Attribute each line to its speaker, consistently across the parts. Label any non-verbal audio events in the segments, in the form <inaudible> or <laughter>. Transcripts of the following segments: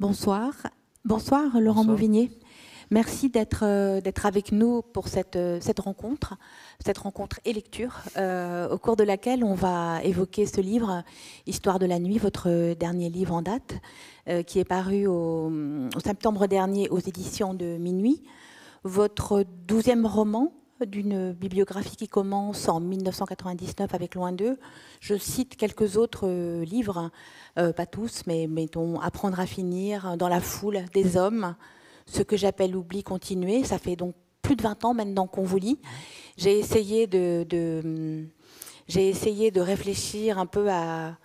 Speaker 1: Bonsoir. Bonsoir Laurent Mauvigné. Merci euh, d'être avec nous pour cette, euh, cette, rencontre, cette rencontre et lecture, euh, au cours de laquelle on va évoquer ce livre, Histoire de la nuit, votre dernier livre en date, qui est paru au, septembre dernier aux éditions de Minuit. Votre douzième roman, d'une bibliographie qui commence en 1999 avec Loin d'eux. Je cite quelques autres euh, livres, euh, pas tous, mais mettons Apprendre à finir, Dans la foule des hommes, ce que j'appelle oubli continué. Ça fait donc plus de 20 ans maintenant qu'on vous lit. J'ai essayé de hum, j'ai essayé de réfléchir un peu à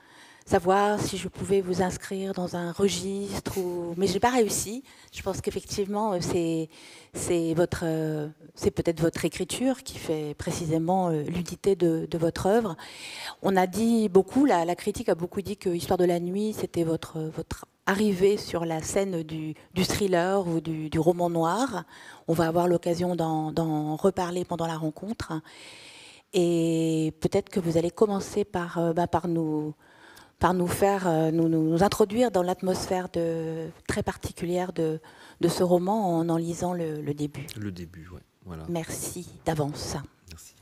Speaker 1: savoir si je pouvais vous inscrire dans un registre. Ou... Mais je n'ai pas réussi. Je pense qu'effectivement, euh, c'est, c'est, votre, euh, c'est peut-être votre écriture qui fait précisément euh, l'unité de, votre œuvre. On a dit beaucoup, la, critique a beaucoup dit que Histoire de la nuit, c'était votre, votre arrivée sur la scène du, thriller ou du, roman noir. On va avoir l'occasion d'en, reparler pendant la rencontre. Et peut-être que vous allez commencer par, bah, par nous, par nous faire euh, nous, nous introduire dans l'atmosphère très particulière de, ce roman en en lisant le, début.
Speaker 2: Le début, oui. Voilà. Merci
Speaker 1: d'avance. Merci.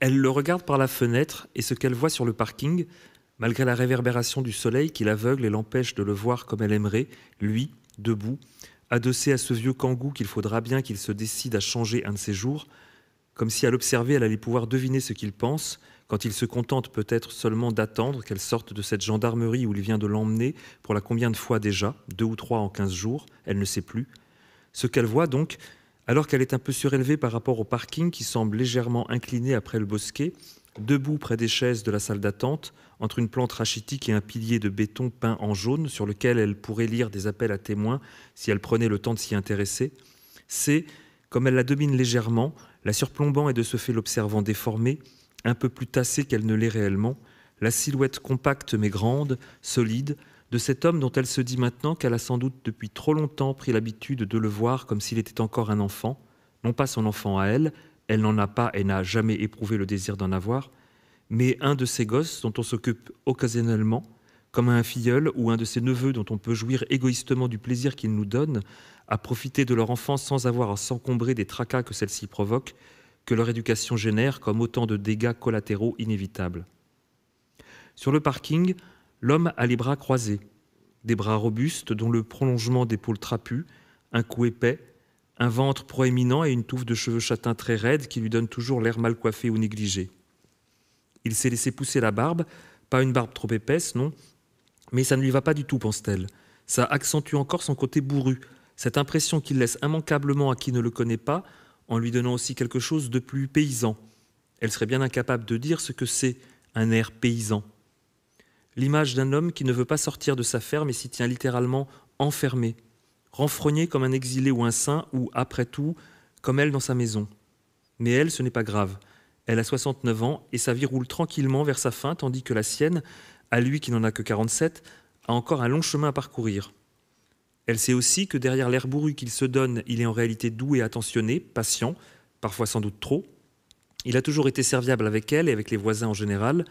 Speaker 2: Elle le regarde par la fenêtre et ce qu'elle voit sur le parking, malgré la réverbération du soleil qui l'aveugle et l'empêche de le voir comme elle aimerait, lui, debout, adossé à ce vieux kangou qu'il faudra bien qu'il se décide à changer un de ses jours, comme si à l'observer elle allait pouvoir deviner ce qu'il pense, quand il se contente peut-être seulement d'attendre qu'elle sorte de cette gendarmerie où il vient de l'emmener, pour la combien de fois déjà, deux ou trois en quinze jours, elle ne sait plus. Ce qu'elle voit donc, alors qu'elle est un peu surélevée par rapport au parking qui semble légèrement incliné après le bosquet, debout près des chaises de la salle d'attente, entre une plante rachitique et un pilier de béton peint en jaune sur lequel elle pourrait lire des appels à témoins si elle prenait le temps de s'y intéresser. C'est, comme elle la domine légèrement, la surplombant et de ce fait l'observant déformée, un peu plus tassée qu'elle ne l'est réellement, la silhouette compacte mais grande, solide, de cet homme dont elle se dit maintenant qu'elle a sans doute depuis trop longtemps pris l'habitude de le voir comme s'il était encore un enfant, non pas son enfant à elle, elle n'en a pas et n'a jamais éprouvé le désir d'en avoir, mais un de ces gosses dont on s'occupe occasionnellement, comme un filleul ou un de ses neveux dont on peut jouir égoïstement du plaisir qu'ils nous donnent, à profiter de leur enfance sans avoir à s'encombrer des tracas que celle-ci provoque, que leur éducation génère comme autant de dégâts collatéraux inévitables. Sur le parking, l'homme a les bras croisés, des bras robustes dont le prolongement d'épaules trapues, un cou épais, un ventre proéminent et une touffe de cheveux châtains très raides qui lui donnent toujours l'air mal coiffé ou négligé. Il s'est laissé pousser la barbe, pas une barbe trop épaisse, non, mais ça ne lui va pas du tout, pense-t-elle. Ça accentue encore son côté bourru, cette impression qu'il laisse immanquablement à qui ne le connaît pas, en lui donnant aussi quelque chose de plus paysan. Elle serait bien incapable de dire ce que c'est un air paysan. L'image d'un homme qui ne veut pas sortir de sa ferme et s'y tient littéralement enfermé, renfrogné comme un exilé ou un saint, ou, après tout, comme elle dans sa maison. Mais elle, ce n'est pas grave. Elle a 69 ans et sa vie roule tranquillement vers sa fin, tandis que la sienne, à lui qui n'en a que 47, a encore un long chemin à parcourir. Elle sait aussi que derrière l'air bourru qu'il se donne, il est en réalité doux et attentionné, patient, parfois sans doute trop. Il a toujours été serviable avec elle et avec les voisins en général.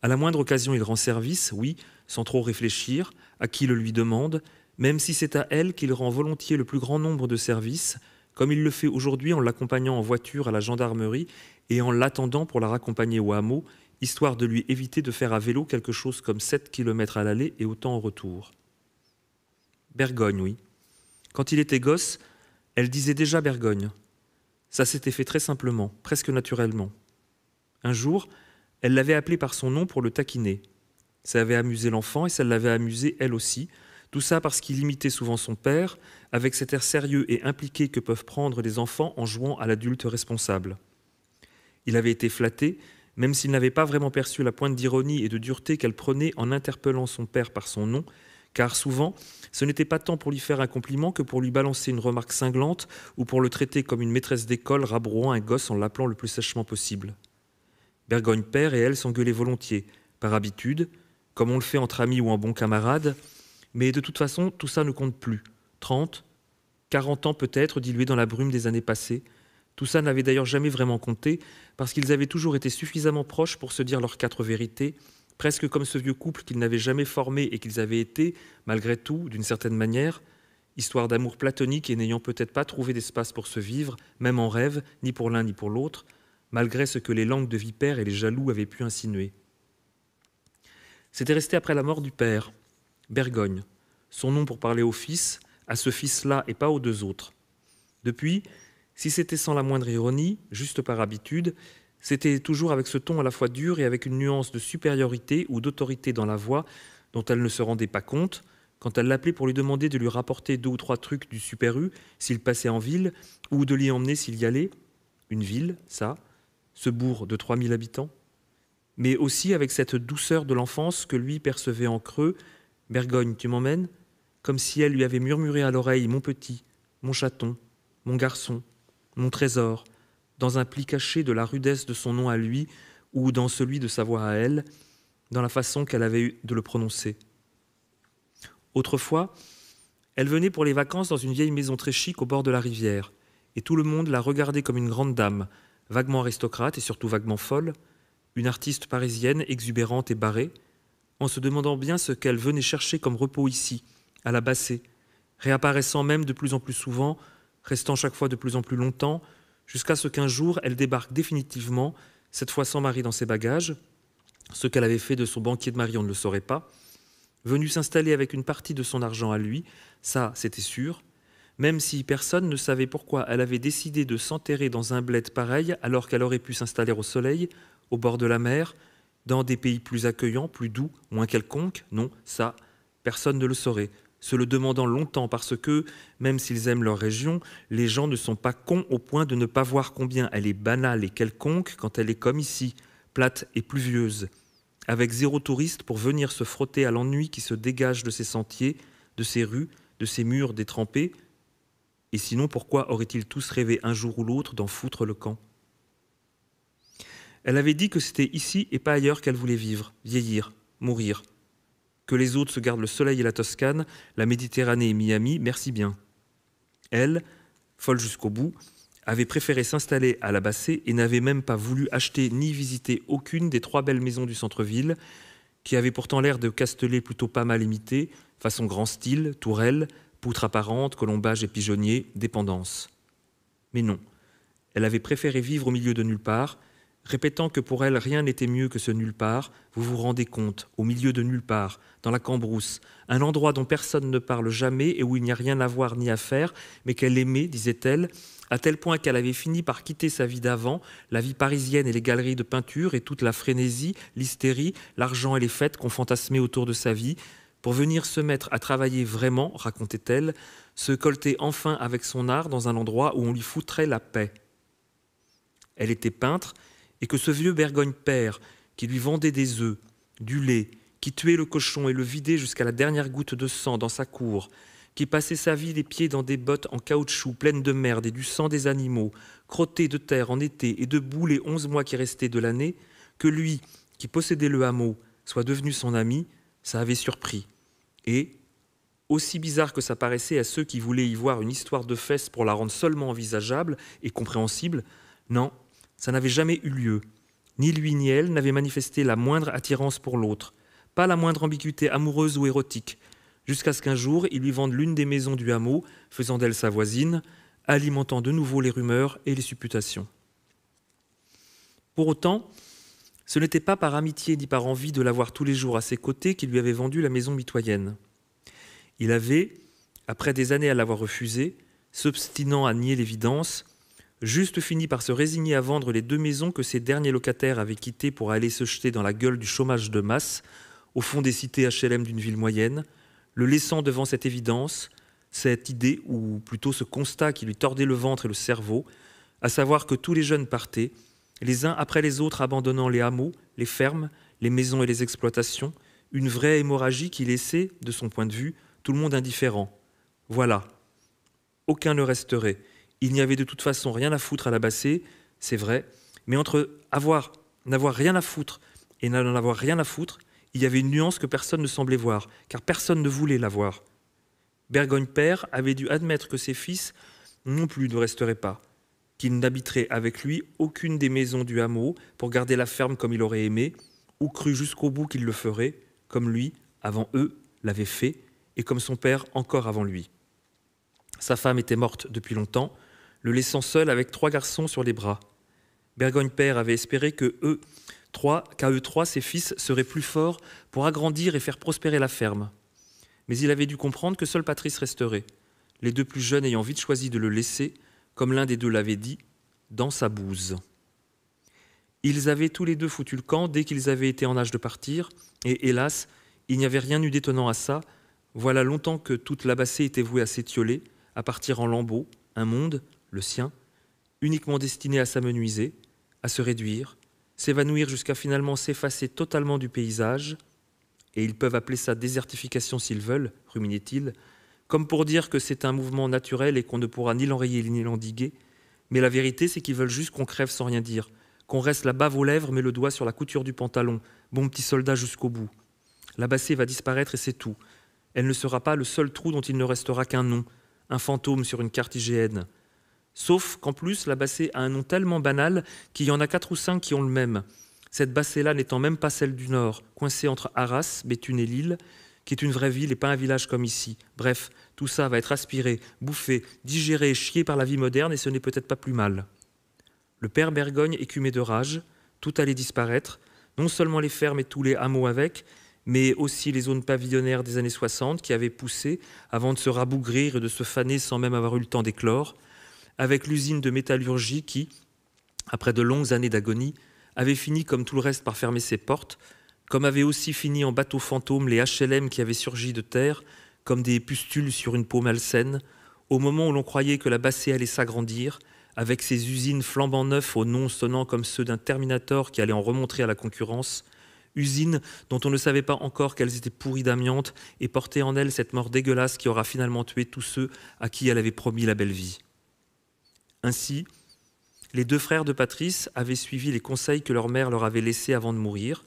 Speaker 2: À la moindre occasion, il rend service, oui, sans trop réfléchir, à qui le lui demande, même si c'est à elle qu'il rend volontiers le plus grand nombre de services, comme il le fait aujourd'hui en l'accompagnant en voiture à la gendarmerie et en l'attendant pour la raccompagner au hameau, histoire de lui éviter de faire à vélo quelque chose comme 7 km à l'aller et autant au retour. Bergogne, oui. Quand il était gosse, elle disait déjà Bergogne. Ça s'était fait très simplement, presque naturellement. Un jour, elle l'avait appelé par son nom pour le taquiner. Ça avait amusé l'enfant et ça l'avait amusé elle aussi, tout ça parce qu'il imitait souvent son père avec cet air sérieux et impliqué que peuvent prendre les enfants en jouant à l'adulte responsable. Il avait été flatté, même s'il n'avait pas vraiment perçu la pointe d'ironie et de dureté qu'elle prenait en interpellant son père par son nom, car souvent, ce n'était pas tant pour lui faire un compliment que pour lui balancer une remarque cinglante ou pour le traiter comme une maîtresse d'école rabrouant un gosse en l'appelant le plus sèchement possible. Bergogne père et elle s'engueulaient volontiers, par habitude, comme on le fait entre amis ou en bons camarades, mais de toute façon, tout ça ne compte plus. 30, 40 ans peut-être, dilués dans la brume des années passées. Tout ça n'avait d'ailleurs jamais vraiment compté, parce qu'ils avaient toujours été suffisamment proches pour se dire leurs quatre vérités, presque comme ce vieux couple qu'ils n'avaient jamais formé et qu'ils avaient été, malgré tout, d'une certaine manière, histoire d'amour platonique et n'ayant peut-être pas trouvé d'espace pour se vivre, même en rêve, ni pour l'un ni pour l'autre, malgré ce que les langues de vipère et les jaloux avaient pu insinuer. C'était resté après la mort du père, Bergogne, son nom pour parler au fils, à ce fils-là et pas aux deux autres. Depuis, si c'était sans la moindre ironie, juste par habitude, c'était toujours avec ce ton à la fois dur et avec une nuance de supériorité ou d'autorité dans la voix dont elle ne se rendait pas compte quand elle l'appelait pour lui demander de lui rapporter deux ou trois trucs du Super U s'il passait en ville ou de l'y emmener s'il y allait. Une ville, ça, ce bourg de 3000 habitants. Mais aussi avec cette douceur de l'enfance que lui percevait en creux. Bergogne, tu m'emmènes comme si elle lui avait murmuré à l'oreille Mon petit, mon chaton, mon garçon, mon trésor, dans un pli caché de la rudesse de son nom à lui ou dans celui de sa voix à elle, dans la façon qu'elle avait eu de le prononcer. Autrefois, elle venait pour les vacances dans une vieille maison très chic au bord de la rivière, et tout le monde la regardait comme une grande dame, vaguement aristocrate et surtout vaguement folle, une artiste parisienne exubérante et barrée, en se demandant bien ce qu'elle venait chercher comme repos ici, à la bassée, réapparaissant même de plus en plus souvent, restant chaque fois de plus en plus longtemps, jusqu'à ce qu'un jour elle débarque définitivement, cette fois sans mari dans ses bagages, ce qu'elle avait fait de son banquier de mari on ne le saurait pas, venue s'installer avec une partie de son argent à lui, ça c'était sûr, même si personne ne savait pourquoi elle avait décidé de s'enterrer dans un bled pareil alors qu'elle aurait pu s'installer au soleil, au bord de la mer, dans des pays plus accueillants, plus doux, moins quelconques, non, ça, personne ne le saurait se le demandant longtemps parce que, même s'ils aiment leur région, les gens ne sont pas cons au point de ne pas voir combien elle est banale et quelconque quand elle est comme ici, plate et pluvieuse, avec zéro touriste pour venir se frotter à l'ennui qui se dégage de ses sentiers, de ses rues, de ses murs détrempés. Et sinon, pourquoi auraient-ils tous rêvé un jour ou l'autre d'en foutre le camp Elle avait dit que c'était ici et pas ailleurs qu'elle voulait vivre, vieillir, mourir que les autres se gardent le soleil et la Toscane, la Méditerranée et Miami, merci bien. Elle, folle jusqu'au bout, avait préféré s'installer à la Bassée et n'avait même pas voulu acheter ni visiter aucune des trois belles maisons du centre-ville, qui avaient pourtant l'air de Castellet plutôt pas mal imités, façon grand style, tourelle, poutre apparente, colombage et pigeonnier, dépendance. Mais non, elle avait préféré vivre au milieu de nulle part, répétant que pour elle rien n'était mieux que ce nulle part, vous vous rendez compte, au milieu de nulle part, dans la cambrousse, un endroit dont personne ne parle jamais et où il n'y a rien à voir ni à faire, mais qu'elle aimait, disait-elle, à tel point qu'elle avait fini par quitter sa vie d'avant, la vie parisienne et les galeries de peinture et toute la frénésie, l'hystérie, l'argent et les fêtes qu'on fantasmait autour de sa vie, pour venir se mettre à travailler vraiment, racontait-elle, se colter enfin avec son art dans un endroit où on lui foutrait la paix. Elle était peintre, et que ce vieux Bergogne père, qui lui vendait des œufs, du lait, qui tuait le cochon et le vidait jusqu'à la dernière goutte de sang dans sa cour, qui passait sa vie les pieds dans des bottes en caoutchouc pleines de merde et du sang des animaux, crotté de terre en été et debout les onze mois qui restaient de l'année, que lui, qui possédait le hameau, soit devenu son ami, ça avait surpris. Et, aussi bizarre que ça paraissait à ceux qui voulaient y voir une histoire de fesses pour la rendre seulement envisageable et compréhensible, non, ça n'avait jamais eu lieu. Ni lui ni elle n'avaient manifesté la moindre attirance pour l'autre, pas la moindre ambiguïté amoureuse ou érotique, jusqu'à ce qu'un jour il lui vende l'une des maisons du hameau, faisant d'elle sa voisine, alimentant de nouveau les rumeurs et les supputations. Pour autant, ce n'était pas par amitié ni par envie de l'avoir tous les jours à ses côtés qu'il lui avait vendu la maison mitoyenne. Il avait, après des années à l'avoir refusée, s'obstinant à nier l'évidence, Juste finit par se résigner à vendre les deux maisons que ses derniers locataires avaient quittées pour aller se jeter dans la gueule du chômage de masse, au fond des cités HLM d'une ville moyenne, le laissant devant cette évidence, cette idée, ou plutôt ce constat qui lui tordait le ventre et le cerveau, à savoir que tous les jeunes partaient, les uns après les autres abandonnant les hameaux, les fermes, les maisons et les exploitations, une vraie hémorragie qui laissait, de son point de vue, tout le monde indifférent. Voilà. Aucun ne resterait il n'y avait de toute façon rien à foutre à la Bassée, c'est vrai, mais entre avoir, n'avoir rien à foutre et n'en avoir rien à foutre, il y avait une nuance que personne ne semblait voir, car personne ne voulait la voir. Bergogne père avait dû admettre que ses fils non plus ne resteraient pas, qu'il n'habiterait avec lui aucune des maisons du hameau pour garder la ferme comme il aurait aimé, ou cru jusqu'au bout qu'il le ferait, comme lui, avant eux, l'avait fait, et comme son père encore avant lui. Sa femme était morte depuis longtemps, le laissant seul avec trois garçons sur les bras. Bergogne père avait espéré que eux trois, qu'à eux trois, ses fils seraient plus forts pour agrandir et faire prospérer la ferme. Mais il avait dû comprendre que seul Patrice resterait, les deux plus jeunes ayant vite choisi de le laisser, comme l'un des deux l'avait dit, dans sa bouse. Ils avaient tous les deux foutu le camp dès qu'ils avaient été en âge de partir, et hélas, il n'y avait rien eu d'étonnant à ça. Voilà longtemps que toute la était vouée à s'étioler, à partir en lambeaux, un monde, le sien, uniquement destiné à s'amenuiser, à se réduire, s'évanouir jusqu'à finalement s'effacer totalement du paysage, et ils peuvent appeler ça désertification s'ils veulent, ruminait-il, comme pour dire que c'est un mouvement naturel et qu'on ne pourra ni l'enrayer ni l'endiguer, mais la vérité c'est qu'ils veulent juste qu'on crève sans rien dire, qu'on reste la bave aux lèvres mais le doigt sur la couture du pantalon, bon petit soldat jusqu'au bout. La bassée va disparaître et c'est tout. Elle ne sera pas le seul trou dont il ne restera qu'un nom, un fantôme sur une carte hygiène, Sauf qu'en plus, la bassée a un nom tellement banal qu'il y en a quatre ou cinq qui ont le même. Cette bassée-là n'étant même pas celle du Nord, coincée entre Arras, Béthune et Lille, qui est une vraie ville et pas un village comme ici. Bref, tout ça va être aspiré, bouffé, digéré, et chié par la vie moderne et ce n'est peut-être pas plus mal. Le père Bergogne écumait de rage, tout allait disparaître, non seulement les fermes et tous les hameaux avec, mais aussi les zones pavillonnaires des années 60 qui avaient poussé avant de se rabougrir et de se faner sans même avoir eu le temps d'éclore avec l'usine de métallurgie qui, après de longues années d'agonie, avait fini comme tout le reste par fermer ses portes, comme avaient aussi fini en bateau fantôme les HLM qui avaient surgi de terre, comme des pustules sur une peau malsaine, au moment où l'on croyait que la Bassée allait s'agrandir, avec ses usines flambant neufs aux noms sonnant comme ceux d'un Terminator qui allait en remontrer à la concurrence, usines dont on ne savait pas encore qu'elles étaient pourries d'amiante et portaient en elles cette mort dégueulasse qui aura finalement tué tous ceux à qui elle avait promis la belle vie. Ainsi, les deux frères de Patrice avaient suivi les conseils que leur mère leur avait laissés avant de mourir.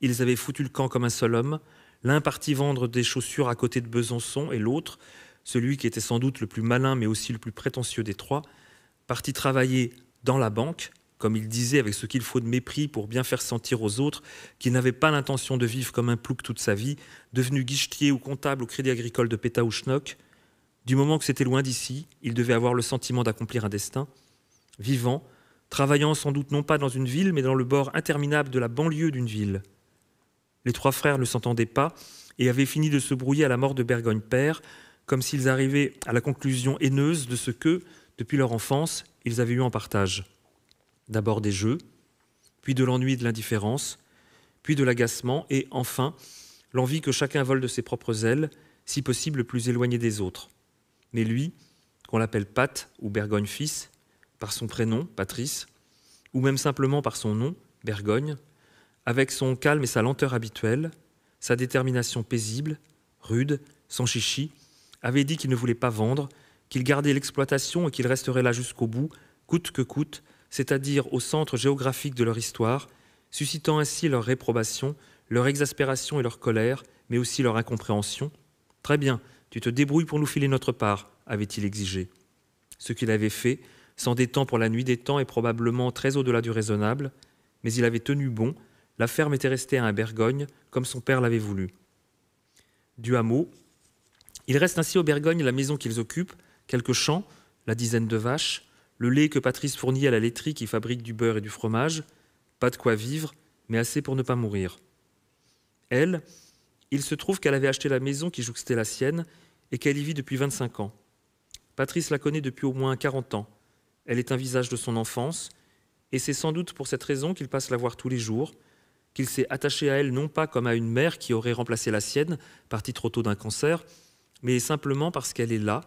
Speaker 2: Ils avaient foutu le camp comme un seul homme, l'un parti vendre des chaussures à côté de Besançon et l'autre, celui qui était sans doute le plus malin mais aussi le plus prétentieux des trois, parti travailler dans la banque, comme il disait avec ce qu'il faut de mépris pour bien faire sentir aux autres qu'il n'avait pas l'intention de vivre comme un plouc toute sa vie, devenu guichetier ou comptable au Crédit Agricole de Schnock. Du moment que c'était loin d'ici, il devait avoir le sentiment d'accomplir un destin. Vivant, travaillant sans doute non pas dans une ville, mais dans le bord interminable de la banlieue d'une ville. Les trois frères ne s'entendaient pas et avaient fini de se brouiller à la mort de Bergogne-Père, comme s'ils arrivaient à la conclusion haineuse de ce que, depuis leur enfance, ils avaient eu en partage. D'abord des jeux, puis de l'ennui et de l'indifférence, puis de l'agacement, et enfin l'envie que chacun vole de ses propres ailes, si possible plus éloigné des autres. Mais lui, qu'on l'appelle Pat ou Bergogne fils, par son prénom, Patrice, ou même simplement par son nom, Bergogne, avec son calme et sa lenteur habituelle, sa détermination paisible, rude, sans chichi, avait dit qu'il ne voulait pas vendre, qu'il gardait l'exploitation et qu'il resterait là jusqu'au bout, coûte que coûte, c'est-à-dire au centre géographique de leur histoire, suscitant ainsi leur réprobation, leur exaspération et leur colère, mais aussi leur incompréhension. Très bien, tu te débrouilles pour nous filer notre part, avait-il exigé. Ce qu'il avait fait, sans détente pour la nuit des temps et probablement très au-delà du raisonnable, mais il avait tenu bon, la ferme était restée à un Bergogne, comme son père l'avait voulu. Du hameau, il reste ainsi au Bergogne la maison qu'ils occupent, quelques champs, la dizaine de vaches, le lait que Patrice fournit à la laiterie qui fabrique du beurre et du fromage, pas de quoi vivre, mais assez pour ne pas mourir. Elle, il se trouve qu'elle avait acheté la maison qui jouxtait la sienne et qu'elle y vit depuis 25 ans. Patrice la connaît depuis au moins 40 ans. Elle est un visage de son enfance, et c'est sans doute pour cette raison qu'il passe la voir tous les jours, qu'il s'est attaché à elle non pas comme à une mère qui aurait remplacé la sienne, partie trop tôt d'un cancer, mais simplement parce qu'elle est là,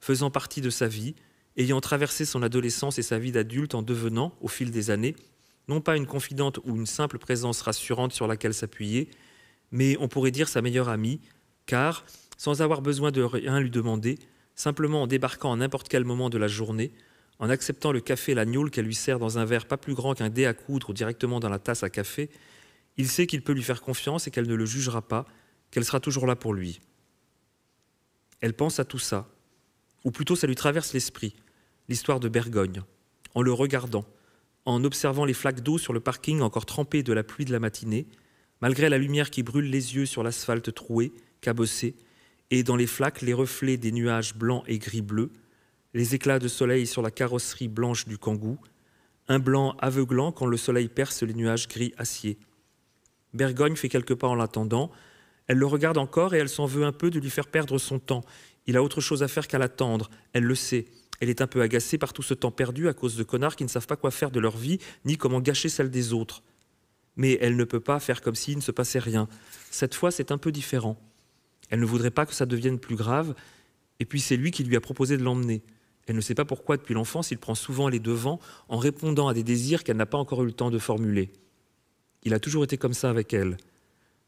Speaker 2: faisant partie de sa vie, ayant traversé son adolescence et sa vie d'adulte en devenant, au fil des années, non pas une confidente ou une simple présence rassurante sur laquelle s'appuyer, mais on pourrait dire sa meilleure amie, car, sans avoir besoin de rien lui demander, simplement en débarquant à n'importe quel moment de la journée, en acceptant le café et la qu'elle lui sert dans un verre pas plus grand qu'un dé à coudre ou directement dans la tasse à café, il sait qu'il peut lui faire confiance et qu'elle ne le jugera pas, qu'elle sera toujours là pour lui. Elle pense à tout ça, ou plutôt ça lui traverse l'esprit, l'histoire de Bergogne, en le regardant, en observant les flaques d'eau sur le parking encore trempées de la pluie de la matinée, Malgré la lumière qui brûle les yeux sur l'asphalte troué, cabossé, et dans les flaques les reflets des nuages blancs et gris bleus les éclats de soleil sur la carrosserie blanche du kangou, un blanc aveuglant quand le soleil perce les nuages gris acier. Bergogne fait quelques pas en l'attendant, elle le regarde encore et elle s'en veut un peu de lui faire perdre son temps. Il a autre chose à faire qu'à l'attendre, elle le sait. Elle est un peu agacée par tout ce temps perdu à cause de connards qui ne savent pas quoi faire de leur vie, ni comment gâcher celle des autres mais elle ne peut pas faire comme s'il ne se passait rien. Cette fois, c'est un peu différent. Elle ne voudrait pas que ça devienne plus grave, et puis c'est lui qui lui a proposé de l'emmener. Elle ne sait pas pourquoi depuis l'enfance, il prend souvent les devants en répondant à des désirs qu'elle n'a pas encore eu le temps de formuler. Il a toujours été comme ça avec elle.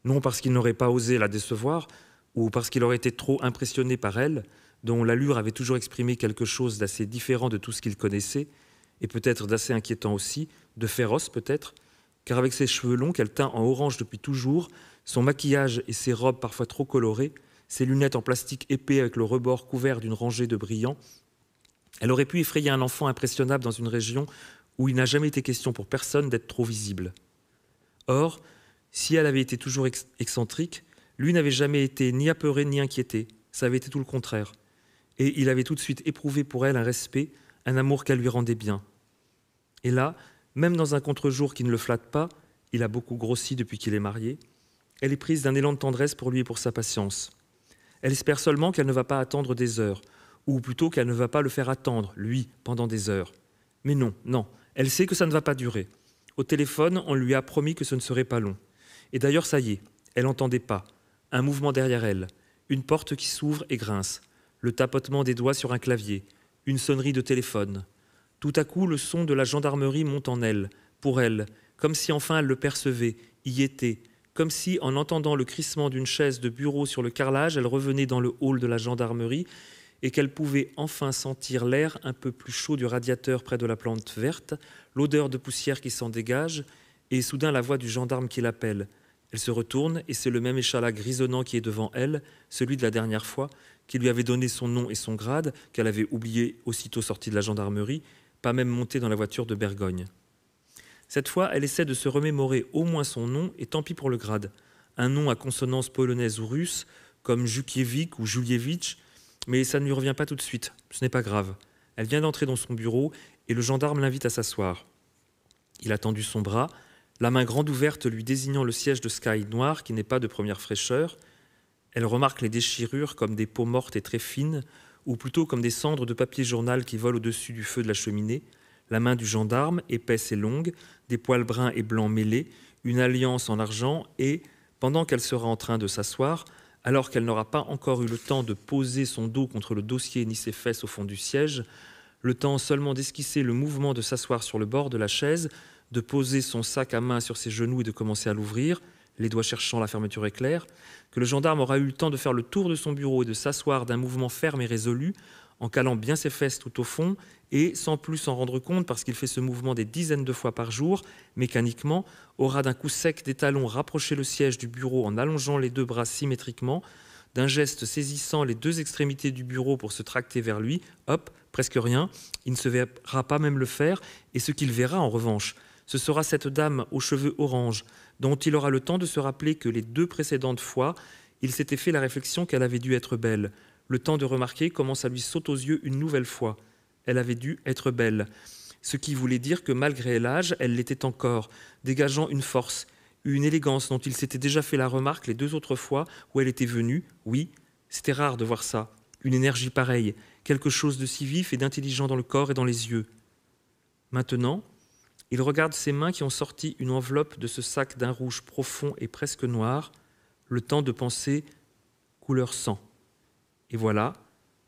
Speaker 2: Non parce qu'il n'aurait pas osé la décevoir, ou parce qu'il aurait été trop impressionné par elle, dont l'allure avait toujours exprimé quelque chose d'assez différent de tout ce qu'il connaissait, et peut-être d'assez inquiétant aussi, de féroce peut-être, car avec ses cheveux longs qu'elle teint en orange depuis toujours, son maquillage et ses robes parfois trop colorées, ses lunettes en plastique épais avec le rebord couvert d'une rangée de brillants, elle aurait pu effrayer un enfant impressionnable dans une région où il n'a jamais été question pour personne d'être trop visible. Or, si elle avait été toujours excentrique, lui n'avait jamais été ni apeuré ni inquiété, ça avait été tout le contraire. Et il avait tout de suite éprouvé pour elle un respect, un amour qu'elle lui rendait bien. Et là, même dans un contre-jour qui ne le flatte pas, il a beaucoup grossi depuis qu'il est marié, elle est prise d'un élan de tendresse pour lui et pour sa patience. Elle espère seulement qu'elle ne va pas attendre des heures, ou plutôt qu'elle ne va pas le faire attendre, lui, pendant des heures. Mais non, non, elle sait que ça ne va pas durer. Au téléphone, on lui a promis que ce ne serait pas long. Et d'ailleurs, ça y est, elle n'entendait pas. Un mouvement derrière elle, une porte qui s'ouvre et grince, le tapotement des doigts sur un clavier, une sonnerie de téléphone. Tout à coup, le son de la gendarmerie monte en elle, pour elle, comme si enfin elle le percevait, y était, comme si, en entendant le crissement d'une chaise de bureau sur le carrelage, elle revenait dans le hall de la gendarmerie et qu'elle pouvait enfin sentir l'air un peu plus chaud du radiateur près de la plante verte, l'odeur de poussière qui s'en dégage, et soudain la voix du gendarme qui l'appelle. Elle se retourne et c'est le même échalas grisonnant qui est devant elle, celui de la dernière fois, qui lui avait donné son nom et son grade, qu'elle avait oublié aussitôt sorti de la gendarmerie, pas même montée dans la voiture de Bergogne. Cette fois, elle essaie de se remémorer au moins son nom, et tant pis pour le grade. Un nom à consonance polonaise ou russe, comme Jukiewicz ou Julievitch, mais ça ne lui revient pas tout de suite, ce n'est pas grave. Elle vient d'entrer dans son bureau, et le gendarme l'invite à s'asseoir. Il a tendu son bras, la main grande ouverte lui désignant le siège de Sky noir qui n'est pas de première fraîcheur. Elle remarque les déchirures comme des peaux mortes et très fines, ou plutôt comme des cendres de papier journal qui volent au-dessus du feu de la cheminée, la main du gendarme, épaisse et longue, des poils bruns et blancs mêlés, une alliance en argent et, pendant qu'elle sera en train de s'asseoir, alors qu'elle n'aura pas encore eu le temps de poser son dos contre le dossier ni ses fesses au fond du siège, le temps seulement d'esquisser le mouvement de s'asseoir sur le bord de la chaise, de poser son sac à main sur ses genoux et de commencer à l'ouvrir, les doigts cherchant la fermeture éclair, que le gendarme aura eu le temps de faire le tour de son bureau et de s'asseoir d'un mouvement ferme et résolu, en calant bien ses fesses tout au fond et, sans plus s'en rendre compte parce qu'il fait ce mouvement des dizaines de fois par jour, mécaniquement, aura d'un coup sec des talons rapproché le siège du bureau en allongeant les deux bras symétriquement, d'un geste saisissant les deux extrémités du bureau pour se tracter vers lui, hop, presque rien, il ne se verra pas même le faire, et ce qu'il verra en revanche, ce sera cette dame aux cheveux orange, dont il aura le temps de se rappeler que les deux précédentes fois, il s'était fait la réflexion qu'elle avait dû être belle, le temps de remarquer comment ça lui saute aux yeux une nouvelle fois. Elle avait dû être belle, ce qui voulait dire que malgré l'âge, elle l'était encore, dégageant une force, une élégance dont il s'était déjà fait la remarque les deux autres fois où elle était venue. Oui, c'était rare de voir ça, une énergie pareille, quelque chose de si vif et d'intelligent dans le corps et dans les yeux. Maintenant, il regarde ses mains qui ont sorti une enveloppe de ce sac d'un rouge profond et presque noir, le temps de penser couleur sang. Et voilà,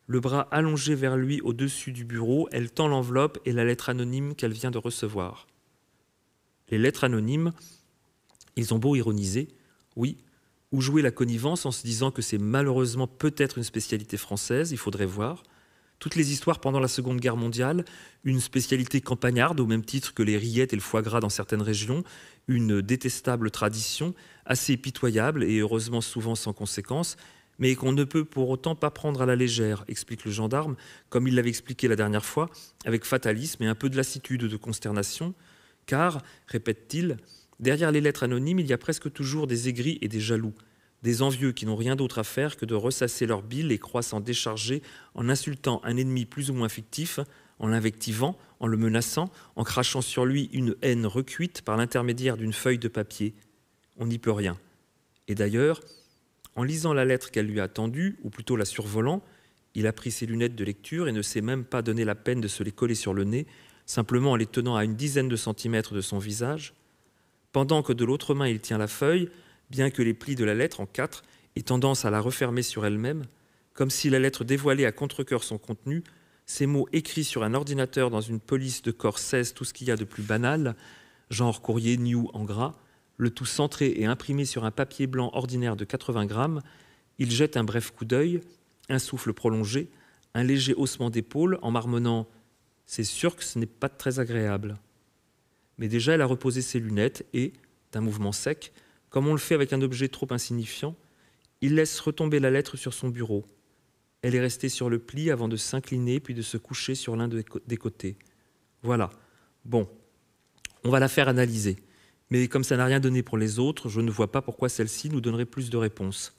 Speaker 2: le bras allongé vers lui au-dessus du bureau, elle tend l'enveloppe et la lettre anonyme qu'elle vient de recevoir. Les lettres anonymes, ils ont beau ironiser, oui, ou jouer la connivence en se disant que c'est malheureusement peut-être une spécialité française, il faudrait voir, toutes les histoires pendant la Seconde Guerre mondiale, une spécialité campagnarde au même titre que les rillettes et le foie gras dans certaines régions, une détestable tradition, assez pitoyable et heureusement souvent sans conséquence, mais qu'on ne peut pour autant pas prendre à la légère, explique le gendarme, comme il l'avait expliqué la dernière fois, avec fatalisme et un peu de lassitude de consternation, car, répète-t-il, derrière les lettres anonymes, il y a presque toujours des aigris et des jaloux des envieux qui n'ont rien d'autre à faire que de ressasser leur bile et croissant déchargés décharger en insultant un ennemi plus ou moins fictif, en l'invectivant, en le menaçant, en crachant sur lui une haine recuite par l'intermédiaire d'une feuille de papier. On n'y peut rien. Et d'ailleurs, en lisant la lettre qu'elle lui a tendue, ou plutôt la survolant, il a pris ses lunettes de lecture et ne s'est même pas donné la peine de se les coller sur le nez, simplement en les tenant à une dizaine de centimètres de son visage. Pendant que de l'autre main il tient la feuille, bien que les plis de la lettre en quatre aient tendance à la refermer sur elle-même, comme si la lettre dévoilait à contre-coeur son contenu, ces mots écrits sur un ordinateur dans une police de corps 16, tout ce qu'il y a de plus banal, genre courrier new en gras, le tout centré et imprimé sur un papier blanc ordinaire de 80 grammes, il jette un bref coup d'œil, un souffle prolongé, un léger haussement d'épaule en marmonnant C'est sûr que ce n'est pas très agréable. Mais déjà, elle a reposé ses lunettes et, d'un mouvement sec, comme on le fait avec un objet trop insignifiant, il laisse retomber la lettre sur son bureau. Elle est restée sur le pli avant de s'incliner puis de se coucher sur l'un des côtés. Voilà. Bon, on va la faire analyser. Mais comme ça n'a rien donné pour les autres, je ne vois pas pourquoi celle-ci nous donnerait plus de réponses.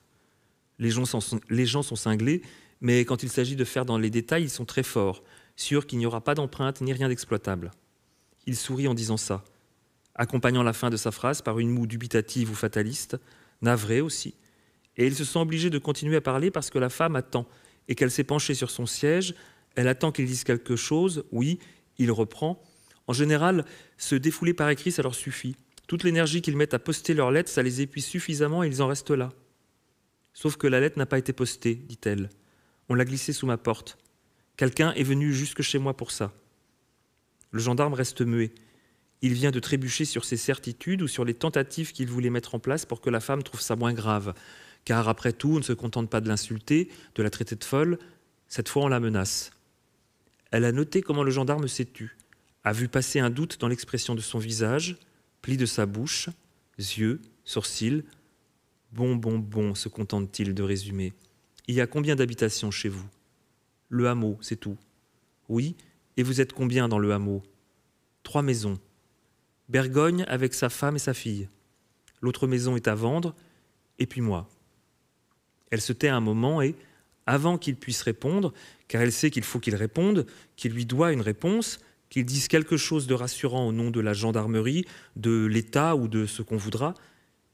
Speaker 2: Les gens, sont, les gens sont cinglés, mais quand il s'agit de faire dans les détails, ils sont très forts, sûrs qu'il n'y aura pas d'empreinte ni rien d'exploitable. Il sourit en disant ça accompagnant la fin de sa phrase par une moue dubitative ou fataliste, navré aussi, et il se sent obligé de continuer à parler parce que la femme attend et qu'elle s'est penchée sur son siège, elle attend qu'il dise quelque chose, oui, il reprend. En général, se défouler par écrit, ça leur suffit. Toute l'énergie qu'ils mettent à poster leurs lettres, ça les épuise suffisamment et ils en restent là. Sauf que la lettre n'a pas été postée, dit-elle. On l'a glissée sous ma porte. Quelqu'un est venu jusque chez moi pour ça. Le gendarme reste muet. Il vient de trébucher sur ses certitudes ou sur les tentatives qu'il voulait mettre en place pour que la femme trouve ça moins grave. Car après tout, on ne se contente pas de l'insulter, de la traiter de folle, cette fois on la menace. Elle a noté comment le gendarme s'est tu, a vu passer un doute dans l'expression de son visage, pli de sa bouche, yeux, sourcils. Bon, bon, bon, se contente-t-il de résumer. Il y a combien d'habitations chez vous Le hameau, c'est tout. Oui, et vous êtes combien dans le hameau Trois maisons. Bergogne avec sa femme et sa fille. L'autre maison est à vendre, et puis moi. Elle se tait un moment et, avant qu'il puisse répondre, car elle sait qu'il faut qu'il réponde, qu'il lui doit une réponse, qu'il dise quelque chose de rassurant au nom de la gendarmerie, de l'État ou de ce qu'on voudra,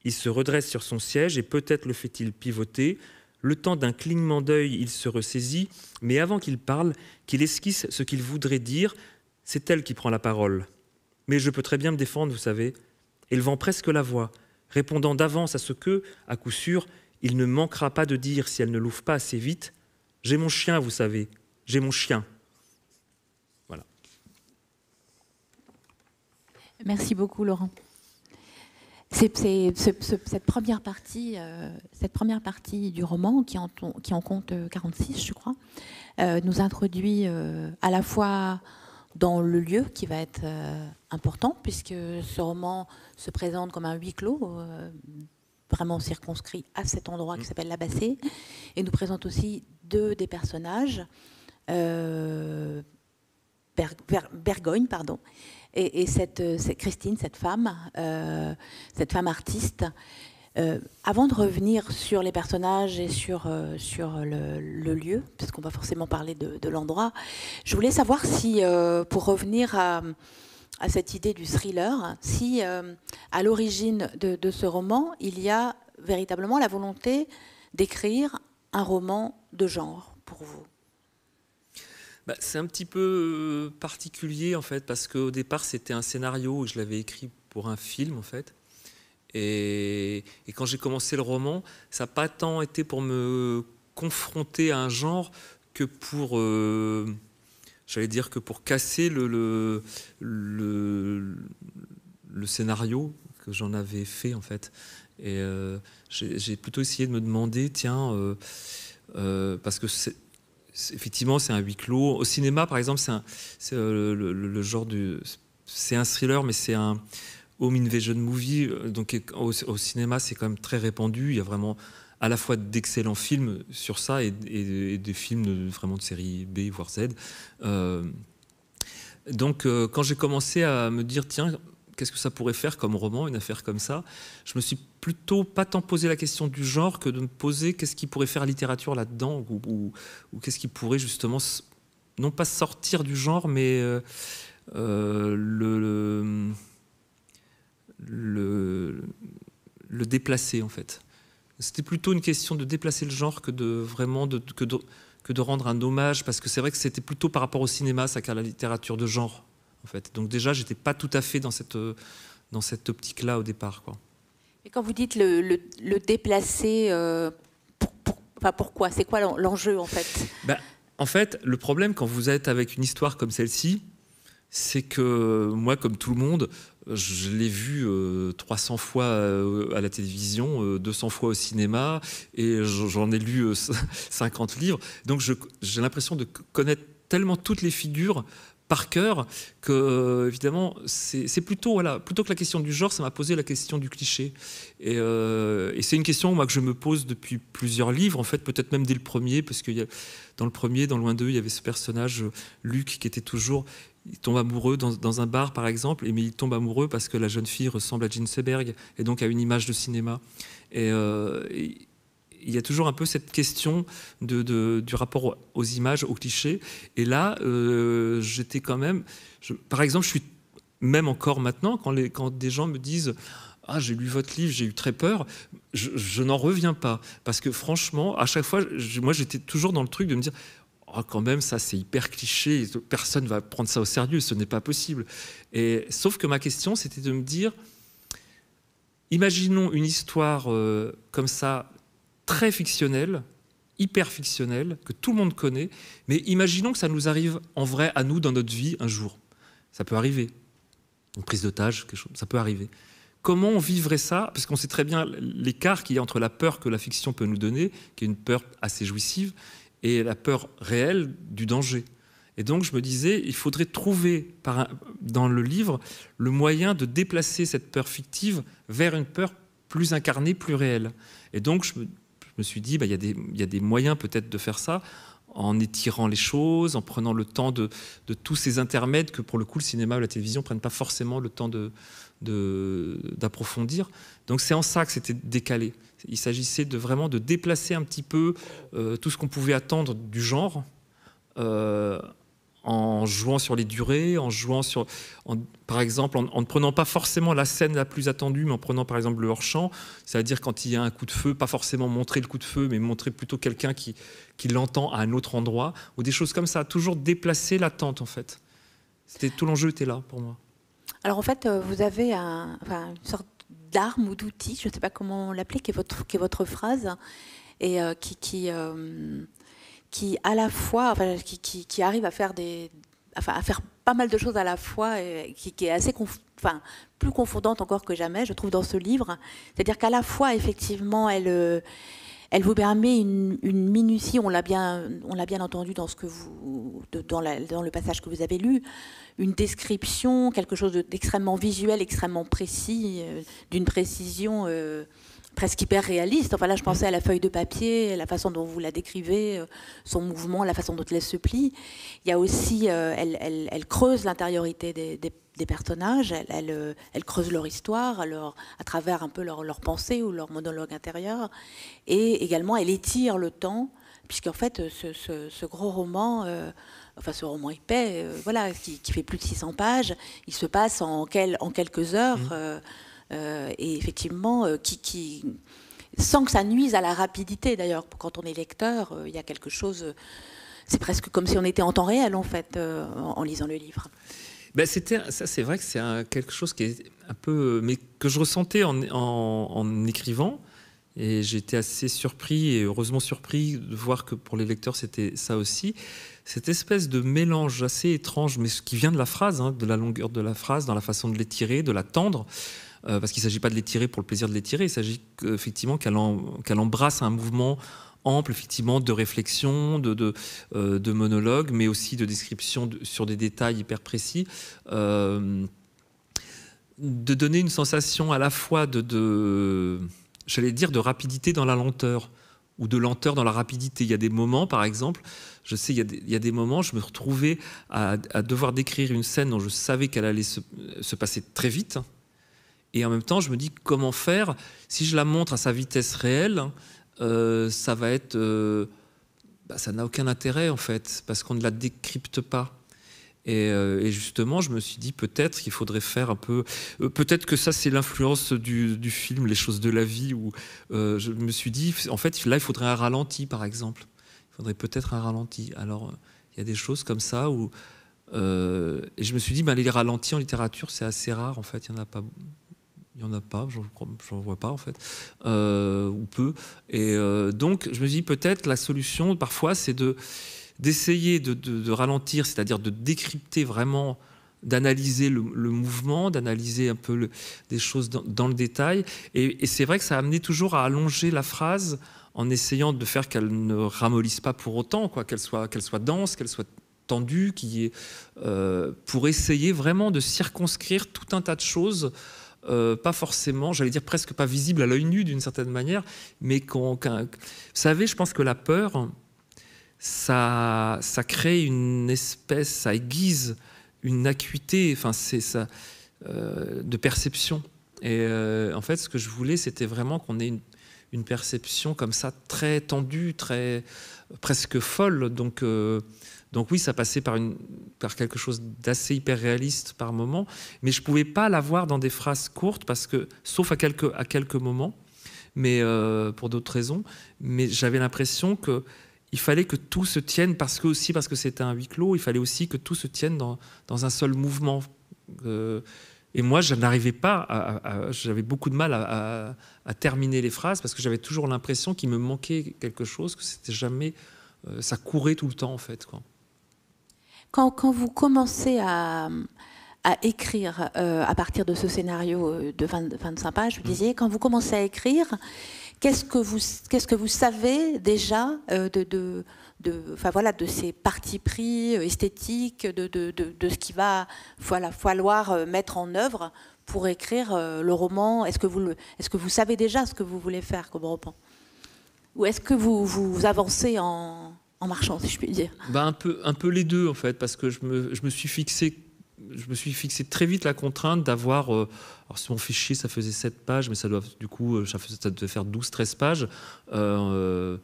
Speaker 2: il se redresse sur son siège et peut-être le fait-il pivoter. Le temps d'un clignement d'œil, il se ressaisit, mais avant qu'il parle, qu'il esquisse ce qu'il voudrait dire, c'est elle qui prend la parole mais je peux très bien me défendre, vous savez, élevant presque la voix, répondant d'avance à ce que, à coup sûr, il ne manquera pas de dire si elle ne l'ouvre pas assez vite J'ai mon chien, vous savez, j'ai mon chien. Voilà.
Speaker 1: Merci beaucoup, Laurent. cette, première partie, euh, cette première partie du roman, qui en, qui en compte 46, je crois, euh, nous introduit euh, à la fois dans le lieu qui va être important, puisque ce roman se présente comme un huis clos, euh, vraiment circonscrit à cet endroit qui mm. s'appelle la Bassée, et nous présente aussi deux des personnages, euh, Bergogne, pardon, et, euh, cette, Christine, cette femme, cette femme artiste. avant de revenir sur les personnages et sur, sur le, lieu, parce qu'on va forcément parler de, l'endroit, je voulais savoir si, pour revenir à, à cette idée du thriller si, euh, à l'origine de, ce roman, il y a véritablement la volonté d'écrire un roman de genre
Speaker 2: pour vous bah, C'est un petit peu euh, particulier en fait, parce qu'au départ c'était un scénario où je l'avais écrit pour un film en fait. Et, quand j'ai commencé le roman, ça n'a pas tant été pour me confronter à un genre que pour... Euh, j'allais dire que pour casser le, le, le, scénario que j'en avais fait en fait. Et euh, j'ai plutôt essayé de me demander, tiens, euh, euh, parce que c'est effectivement c'est un huis clos. Au cinéma, par exemple, c'est genre du, c'est un thriller, mais c'est un home invasion movie. Donc au, au cinéma, c'est quand même très répandu. Il y a vraiment à la fois d'excellents films sur ça et, des films vraiment de série B, voire Z. Euh, donc, euh, quand j'ai commencé à me dire, tiens, qu'est-ce que ça pourrait faire comme roman, une affaire comme ça, je me suis plutôt pas tant posé la question du genre que de me poser qu'est-ce qui pourrait faire littérature là-dedans ou, ou, qu'est-ce qui pourrait justement, non pas sortir du genre, mais euh, le, le, le déplacer en fait. C'était plutôt une question de déplacer le genre que de vraiment de, que de, que de rendre un hommage, parce que c'est vrai que c'était plutôt par rapport au cinéma, ça, qu'à la littérature de genre, en fait. Donc déjà, j'étais pas tout à fait dans cette, dans cette optique-là au départ, quoi.
Speaker 1: Et quand vous dites le, le, déplacer, euh, pourquoi C'est quoi l'enjeu, en fait
Speaker 2: ben, En fait, le problème, quand vous êtes avec une histoire comme celle-ci, c'est que moi, comme tout le monde, je l'ai vu 300 euh, fois euh, à la télévision, 200 euh, fois au cinéma, et j'en ai lu 50 <laughs> livres. Donc j'ai l'impression de connaître tellement toutes les figures par cœur que évidemment c'est plutôt voilà plutôt que la question du genre ça m'a posé la question du cliché et, c'est une question moi que je me pose depuis plusieurs livres en fait peut-être même dès le premier parce que y dans le premier dans loin d'eux il y avait ce personnage Luc qui était toujours il tombe amoureux dans, un bar, par exemple, mais il tombe amoureux parce que la jeune fille ressemble à Jean Seberg et donc à une image de cinéma. Euh, et, il y a toujours un peu cette question de, du rapport aux images, aux clichés. Et là, euh, j'étais quand même. par exemple, je suis même encore maintenant, quand, les, quand des gens me disent ah, j'ai lu votre livre, j'ai eu très peur, je, n'en reviens pas. Parce que franchement, à chaque fois, moi, j'étais toujours dans le truc de me dire, Oh, quand même, ça c'est hyper cliché, personne va prendre ça au sérieux, ce n'est pas possible. Et, sauf que ma question, c'était de me dire, imaginons une histoire euh, comme ça, très fictionnelle, hyper fictionnelle, que tout le monde connaît, mais imaginons que ça nous arrive en vrai à nous dans notre vie un jour. Ça peut arriver. Une prise d'otage, quelque chose, ça peut arriver. Comment on vivrait ça Parce qu'on sait très bien l'écart qu'il y a entre la peur que la fiction peut nous donner, qui est une peur assez jouissive, et la peur réelle du danger. Et donc je me disais, il faudrait trouver dans le livre le moyen de déplacer cette peur fictive vers une peur plus incarnée, plus réelle. Et donc je me, suis dit, bah, il, y a des, moyens peut-être de faire ça en étirant les choses, en prenant le temps de, tous ces intermèdes que pour le coup le cinéma ou la télévision ne prennent pas forcément le temps d'approfondir. Donc c'est en ça que c'était décalé. Il s'agissait de vraiment de déplacer un petit peu euh, tout ce qu'on pouvait attendre du genre. Euh, en jouant sur les durées, en jouant sur, par exemple, en, ne prenant pas forcément la scène la plus attendue, mais en prenant par exemple le hors-champ, c'est-à-dire quand il y a un coup de feu, pas forcément montrer le coup de feu, mais montrer plutôt quelqu'un qui, qui l'entend à un autre endroit, ou des choses comme ça, toujours déplacer l'attente en fait. C'était tout l'enjeu était là pour moi.
Speaker 1: Alors en fait, euh, vous avez un, une sorte d'armes ou d'outils, je ne sais pas comment l'appeler, qui, votre, qui votre phrase, et euh, qui, euh, qui, à la fois, qui, arrive à faire des, à faire pas mal de choses à la fois, et qui, est assez, enfin, plus confondante encore que jamais, je trouve, dans ce livre. C'est-à-dire qu'à la fois, effectivement, elle, euh, elle vous permet une, minutie, on l'a bien, on l'a bien entendu dans ce que vous, dans, dans, le passage que vous avez lu, une description, quelque chose d'extrêmement visuel, extrêmement précis, euh, d'une précision euh, presque hyper réaliste. Enfin là, je pensais à la feuille de papier, la façon dont vous la décrivez, euh, son mouvement, la façon dont elle se plie. Il y a aussi, elle, creuse l'intériorité des, des, des personnages, elle, elle, euh, creuse leur histoire à travers un peu leur, pensée ou leur monologue intérieur, et également elle étire le temps, en fait ce, gros roman, euh, enfin ce roman épais, euh, voilà, qui, fait plus de 600 pages, il se passe en, quelques heures, mmh. et effectivement, qui, qui, sans que ça nuise à la rapidité d'ailleurs, quand on est lecteur, il y a quelque chose... C'est presque comme si on était en temps réel, en fait, en lisant le livre.
Speaker 2: Ben, c'était ça, c'est vrai que c'est quelque chose qui est un peu, mais que je ressentais en, écrivant. Et j'étais assez surpris et heureusement surpris de voir que pour les lecteurs c'était ça aussi. Cette espèce de mélange assez étrange, mais ce qui vient de la phrase, hein, de la longueur de la phrase, dans la façon de l'étirer, de la tendre, euh, parce qu'il ne s'agit pas de l'étirer pour le plaisir de l'étirer, il s'agit effectivement qu'elle embrasse un mouvement ample effectivement de réflexion, de, monologues, euh, monologue, mais aussi de description sur des détails hyper précis. Euh, de donner une sensation à la fois de, j'allais dire, de rapidité dans la lenteur ou de lenteur dans la rapidité. Il y a des moments, par exemple, je sais, il y a des, moments, je me retrouvais à, devoir décrire une scène dont je savais qu'elle allait se, passer très vite. Et en même temps, je me dis comment faire si je la montre à sa vitesse réelle, euh, ça va être... Euh, bah, ça n'a aucun intérêt en fait, parce qu'on ne la décrypte pas. Et, euh, justement, je me suis dit peut-être qu'il faudrait faire un peu. peut-être que ça, c'est l'influence du, film, les choses de la vie, où je me suis dit, en fait, là, il faudrait un ralenti, par exemple. Il faudrait peut-être un ralenti. Alors, il y a des choses comme ça où. et je me suis dit, bah, les ralentis en littérature, c'est assez rare, en fait, il n'y en a pas il n'y en a pas, je n'en vois pas en fait, euh, ou peu. Et euh, donc, je me dis peut-être la solution parfois, c'est de d'essayer de, ralentir, c'est-à-dire de décrypter vraiment, d'analyser le, mouvement, d'analyser un peu le, des choses dans, le détail. Et, c'est vrai que ça a amené toujours à allonger la phrase en essayant de faire qu'elle ne ramollisse pas pour autant, quoi, qu'elle soit, soit dense, qu'elle soit tendue, qui euh, pour essayer vraiment de circonscrire tout un tas de choses euh, pas forcément, j'allais dire presque pas visible à l'œil nu d'une certaine manière, mais qu'on. vous savez, je pense que la peur, ça, ça crée une espèce, ça aiguise une acuité, enfin, c'est ça, euh, de perception. Et euh, en fait, ce que je voulais, c'était vraiment qu'on ait une, une, perception comme ça, très tendue, très presque folle. Donc donc oui, ça passait par, une, par quelque chose d'assez hyper réaliste par moment, mais je ne pouvais pas l'avoir dans des phrases courtes, parce que, sauf à quelques, à quelques moments, mais euh, pour d'autres raisons, mais j'avais l'impression que il fallait que tout se tienne, parce que aussi parce que c'était un huis clos, il fallait aussi que tout se tienne dans, un seul mouvement. Euh, et moi, je n'arrivais pas, à, j'avais beaucoup de mal à, terminer les phrases parce que j'avais toujours l'impression qu'il me manquait quelque chose, que c'était jamais, euh, ça courait tout le temps en fait. Quoi.
Speaker 1: Quand, vous commencez à, écrire euh, à partir de ce scénario euh, de 25 pages, vous mm. disiez, quand vous commencez à écrire, qu'est-ce que vous, que vous savez déjà euh, de, de, voilà, de ces partis pris esthétiques, de, de, ce qui va falloir mettre en œuvre pour écrire le roman Est-ce que, vous, que vous savez déjà ce que vous voulez faire comme roman Ou est-ce que vous, vous, avancez en, en marchant, si je puis dire
Speaker 2: bah, un, peu, un peu les deux, en fait, parce que je me, suis fixé je me suis fixé très vite la contrainte d'avoir. Euh, alors, mon fichier, ça faisait 7 pages, mais ça doit, du coup, euh, ça, ça devait faire 12-13 pages. Euh,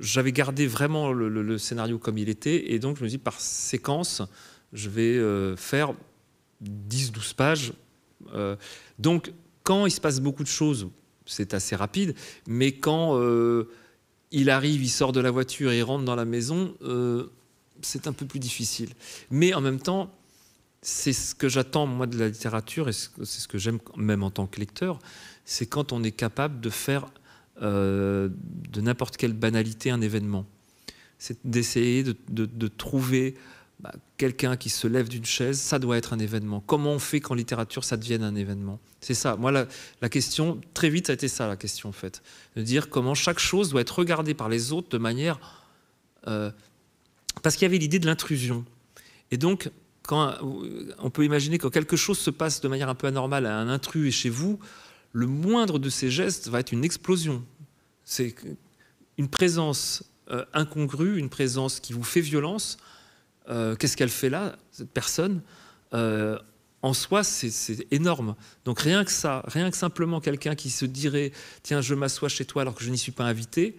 Speaker 2: j'avais gardé vraiment le, scénario comme il était, et donc je me dis, par séquence, je vais euh, faire 10-12 pages. donc, quand il se passe beaucoup de choses, c'est assez rapide, mais quand il arrive, il sort de la voiture et il rentre dans la maison, euh, c'est un peu plus difficile. Mais en même temps, c'est ce que j'attends moi de la littérature et c'est ce que j'aime même en tant que lecteur, c'est quand on est capable de faire euh, de n'importe quelle banalité un événement. C'est d'essayer de, trouver bah, quelqu'un qui se lève d'une chaise, ça doit être un événement. Comment on fait qu'en littérature, ça devienne un événement C'est ça. Moi, la, question, très vite, ça a été ça, la question, en fait. De dire comment chaque chose doit être regardée par les autres de manière... Euh, parce qu'il y avait l'idée de l'intrusion. Et donc, quand euh, on peut imaginer quand quelque chose se passe de manière un peu anormale à un intrus et chez vous, le moindre de ces gestes va être une explosion. C'est une présence euh, incongrue, une présence qui vous fait violence, euh, qu'est-ce qu'elle fait là, cette personne euh, en soi, c'est énorme. Donc rien que ça, rien que simplement quelqu'un qui se dirait, tiens, je m'assois chez toi alors que je n'y suis pas invité,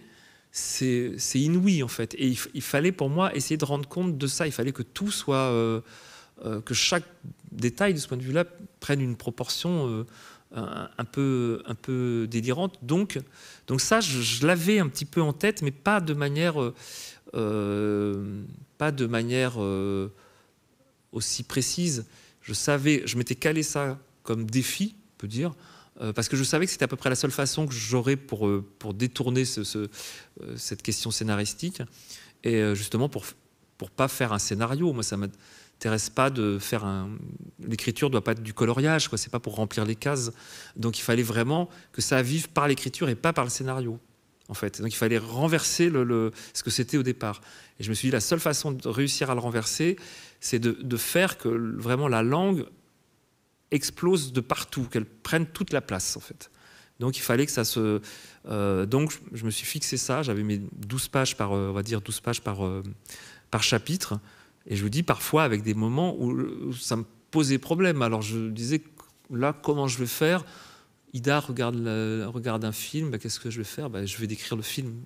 Speaker 2: c'est inouï en fait. Et il, fallait pour moi essayer de rendre compte de ça. Il fallait que tout soit, euh, que chaque détail de ce point de vue-là prenne une proportion un, peu, un peu délirante. Donc, donc ça, je, je l'avais un petit peu en tête, mais pas de manière de manière euh, aussi précise. Je savais, je m'étais calé ça comme défi, on peut dire, euh, parce que je savais que c'était à peu près la seule façon que j'aurais pour, euh, pour détourner cette question scénaristique, et justement pour ne pas faire un scénario. Moi, ça m'intéresse pas de faire un. L'écriture doit pas être du coloriage, ce n'est pas pour remplir les cases. Donc, il fallait vraiment que ça vive par l'écriture et pas par le scénario. Donc il fallait renverser ce que c'était au départ. Et je me suis dit, la seule façon de réussir à le renverser, c'est de, faire que vraiment la langue explose de partout, qu'elle prenne toute la place, en fait. Donc il fallait que ça se. Euh, donc je me suis fixé ça. J'avais mes 12 pages par, euh, on va dire 12 pages par, euh, par chapitre. Et je vous dis, parfois, avec des moments où, où ça me posait problème. Alors je disais, là, comment je vais faire Ida regarde, regarde un film, bah, qu'est-ce que je vais faire bah, Je vais décrire le film.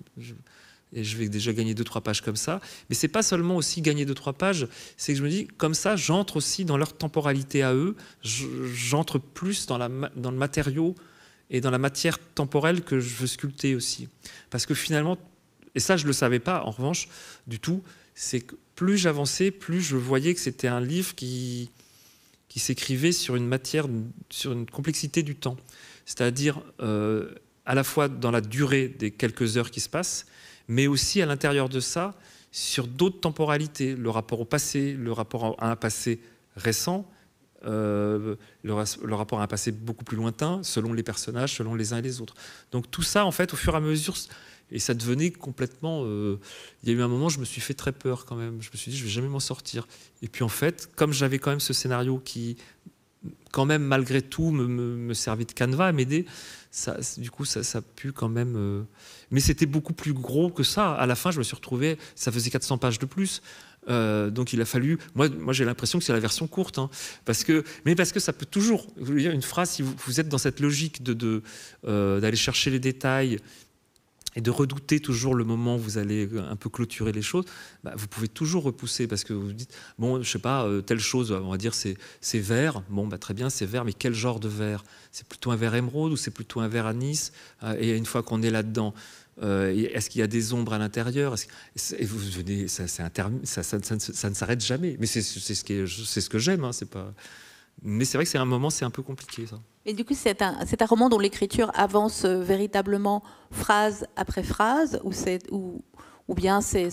Speaker 2: et je vais déjà gagner deux trois pages comme ça. Mais c'est pas seulement aussi gagner deux trois pages, c'est que je me dis, comme ça, j'entre aussi dans leur temporalité à eux, j'entre plus dans, la, dans le matériau et dans la matière temporelle que je veux sculpter aussi. Parce que finalement, et ça je ne le savais pas en revanche du tout, c'est que plus j'avançais, plus je voyais que c'était un livre qui, qui s'écrivait sur une matière, sur une complexité du temps c'est-à-dire euh, à la fois dans la durée des quelques heures qui se passent, mais aussi à l'intérieur de ça, sur d'autres temporalités, le rapport au passé, le rapport à un passé récent, euh, le, rapport à un passé beaucoup plus lointain, selon les personnages, selon les uns et les autres. Donc tout ça, en fait, au fur et à mesure, et ça devenait complètement... Euh, il y a eu un moment, je me suis fait très peur quand même. Je me suis dit, je vais jamais m'en sortir. Et puis en fait, comme j'avais quand même ce scénario qui quand même, malgré tout, me, me, servait de canevas, m'aider. du coup, ça, a pu quand même. Euh, mais c'était beaucoup plus gros que ça. À la fin, je me suis retrouvé, ça faisait 400 pages de plus. Euh, donc il a fallu. Moi, j'ai l'impression que c'est la version courte, hein. parce que, mais parce que ça peut toujours. Vous voulez dire une phrase. Si vous, êtes dans cette logique de euh, d'aller chercher les détails, et de redouter toujours le moment où vous allez euh, un peu clôturer les choses, bah, vous pouvez toujours repousser parce que vous vous dites bon, je sais pas, euh, telle chose, on va dire c'est vert, bon bah très bien, c'est vert, mais quel genre de vert C'est plutôt un vert émeraude ou c'est plutôt un vert anis euh, Et une fois qu'on est là-dedans, est-ce qu'il y a des ombres à l'intérieur Et vous venez, ça, ça, ça, ça ne s'arrête jamais. Mais c'est ce, ce que j'aime, hein, c'est pas mais c'est vrai que c'est un moment, c'est un peu compliqué ça.
Speaker 1: Et du coup, c'est un, un, roman dont l'écriture avance euh, véritablement phrase après phrase, ou, ou, ou bien c'est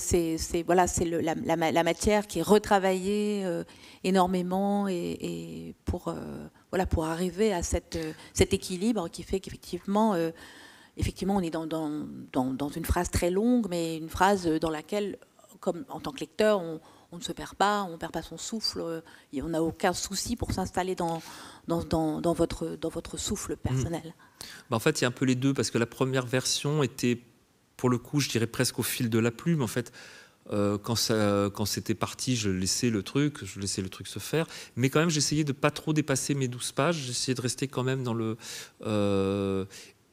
Speaker 1: voilà, la, la, la, matière qui est retravaillée euh, énormément et, pour, euh, voilà, pour arriver à cette, cet équilibre qui fait qu'effectivement effectivement, on est dans, dans, dans, dans, une phrase très longue, mais une phrase dans laquelle, comme en tant que lecteur, on, on ne se perd pas, on ne perd pas son souffle, euh, et on n'a aucun souci pour s'installer dans, dans, dans, votre, dans votre souffle personnel. Mmh.
Speaker 2: Bah, en fait, il y a un peu les deux, parce que la première version était, pour le coup, je dirais presque au fil de la plume, en fait. Euh, quand, ça, quand c'était parti, je laissais le truc, je laissais le truc se faire. Mais quand même, j'essayais de pas trop dépasser mes 12 pages. J'essayais de rester quand même dans le. Euh,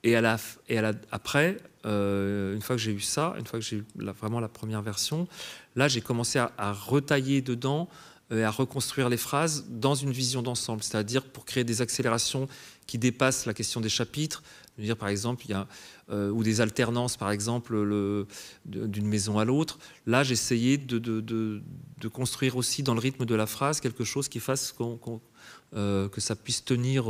Speaker 2: et, à la, et après, euh, une fois que j'ai eu ça, une fois que j'ai eu vraiment la première version, là, j'ai commencé à, retailler dedans euh, et à reconstruire les phrases dans une vision d'ensemble, c'est-à-dire pour créer des accélérations qui dépassent la question des chapitres. dire, par exemple, il y a, euh, ou des alternances, par exemple, d'une maison à l'autre. Là, j'ai essayé de, de, construire aussi dans le rythme de la phrase quelque chose qui fasse que ça puisse tenir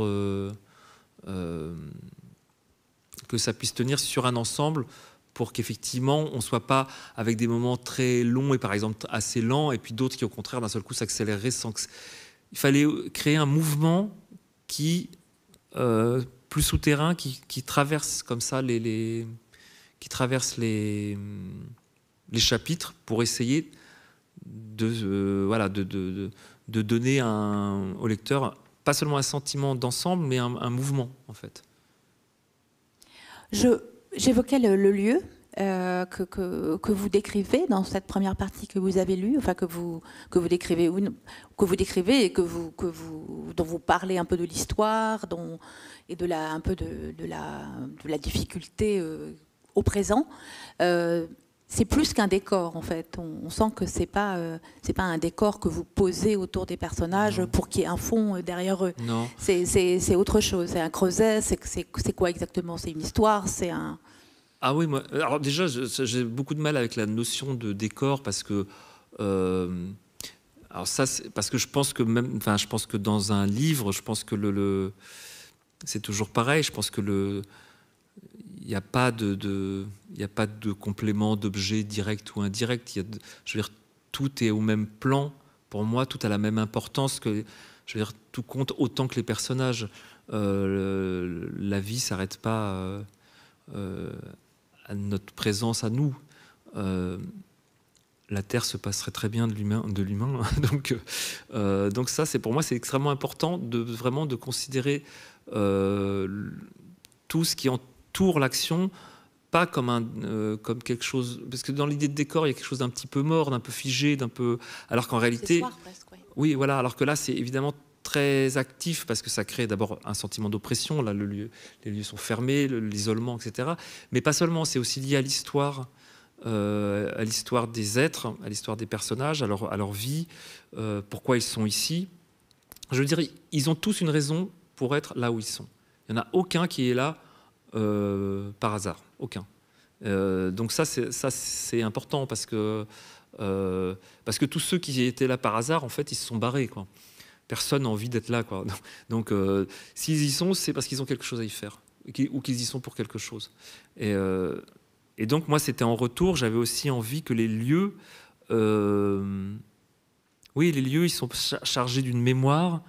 Speaker 2: que ça puisse tenir sur un ensemble pour qu'effectivement on ne soit pas avec des moments très longs et par exemple assez lents et puis d'autres qui au contraire d'un seul coup s'accéléreraient sans Il fallait euh, créer un mouvement qui, euh, plus souterrain, qui, traverse comme ça les, qui traverse les, les chapitres pour essayer de, euh, voilà, de, de, de donner un, au lecteur pas seulement un sentiment d'ensemble, mais un mouvement en fait.
Speaker 1: J'évoquais le, lieu euh, que, vous décrivez dans cette première partie que vous avez lue, enfin que vous, que vous décrivez, que vous décrivez et que vous, que vous, dont vous parlez un peu de l'histoire et de la, un peu de, la, la difficulté euh, au présent. Euh, c'est plus qu'un décor en fait. On, sent que c'est pas euh, c'est pas un décor que vous posez autour des personnages pour qu'il y ait un fond euh, derrière eux. Non. C'est autre chose. C'est un creuset. C'est quoi exactement C'est une histoire. C'est un.
Speaker 2: Ah oui, moi. Alors déjà, j'ai beaucoup de mal avec la notion de décor parce que. Euh, alors ça, parce que je pense que même, enfin, je pense que dans un livre, je pense que le, c'est toujours pareil. Je pense que le, il n'y a pas de il n'y a pas de complément d'objet direct ou indirect. Il y a je veux dire, tout est au même plan. Pour moi, tout a la même importance que. Je veux dire, tout compte autant que les personnages. Euh, la vie ne s'arrête pas euh, euh, à notre présence, à nous. la Terre se passerait très bien de l'humain, de l'humain. <laughs> donc, donc ça, c'est pour moi, c'est extrêmement important de vraiment de considérer tout ce qui entoure l'action pas comme, un, euh, comme quelque chose. Parce que dans l'idée de décor, il y a quelque chose d'un petit peu mort, d'un peu figé, d'un peu. Alors qu'en réalité. Oui, voilà. Alors que là, c'est évidemment très actif parce que ça crée d'abord un sentiment d'oppression. Là, le lieu, les lieux sont fermés, l'isolement, etc. Mais pas seulement, c'est aussi lié à l'histoire. Euh, à l'histoire des êtres, à l'histoire des personnages, à leur, vie, euh, pourquoi ils sont ici. Je veux dire, ils ont tous une raison pour être là où ils sont. Il n'y en a aucun qui est là euh, par hasard, aucun. Euh, donc ça, c'est important parce que euh, parce que tous ceux qui étaient là par hasard, en fait, ils se sont barrés. Quoi. Personne n'a envie d'être là. Quoi. <laughs> Donc, s'ils y sont, c'est parce qu'ils ont quelque chose à y faire ou qu'ils y sont pour quelque chose. et donc, moi, c'était en retour. J'avais aussi envie que les lieux. oui, les lieux, ils sont chargés d'une mémoire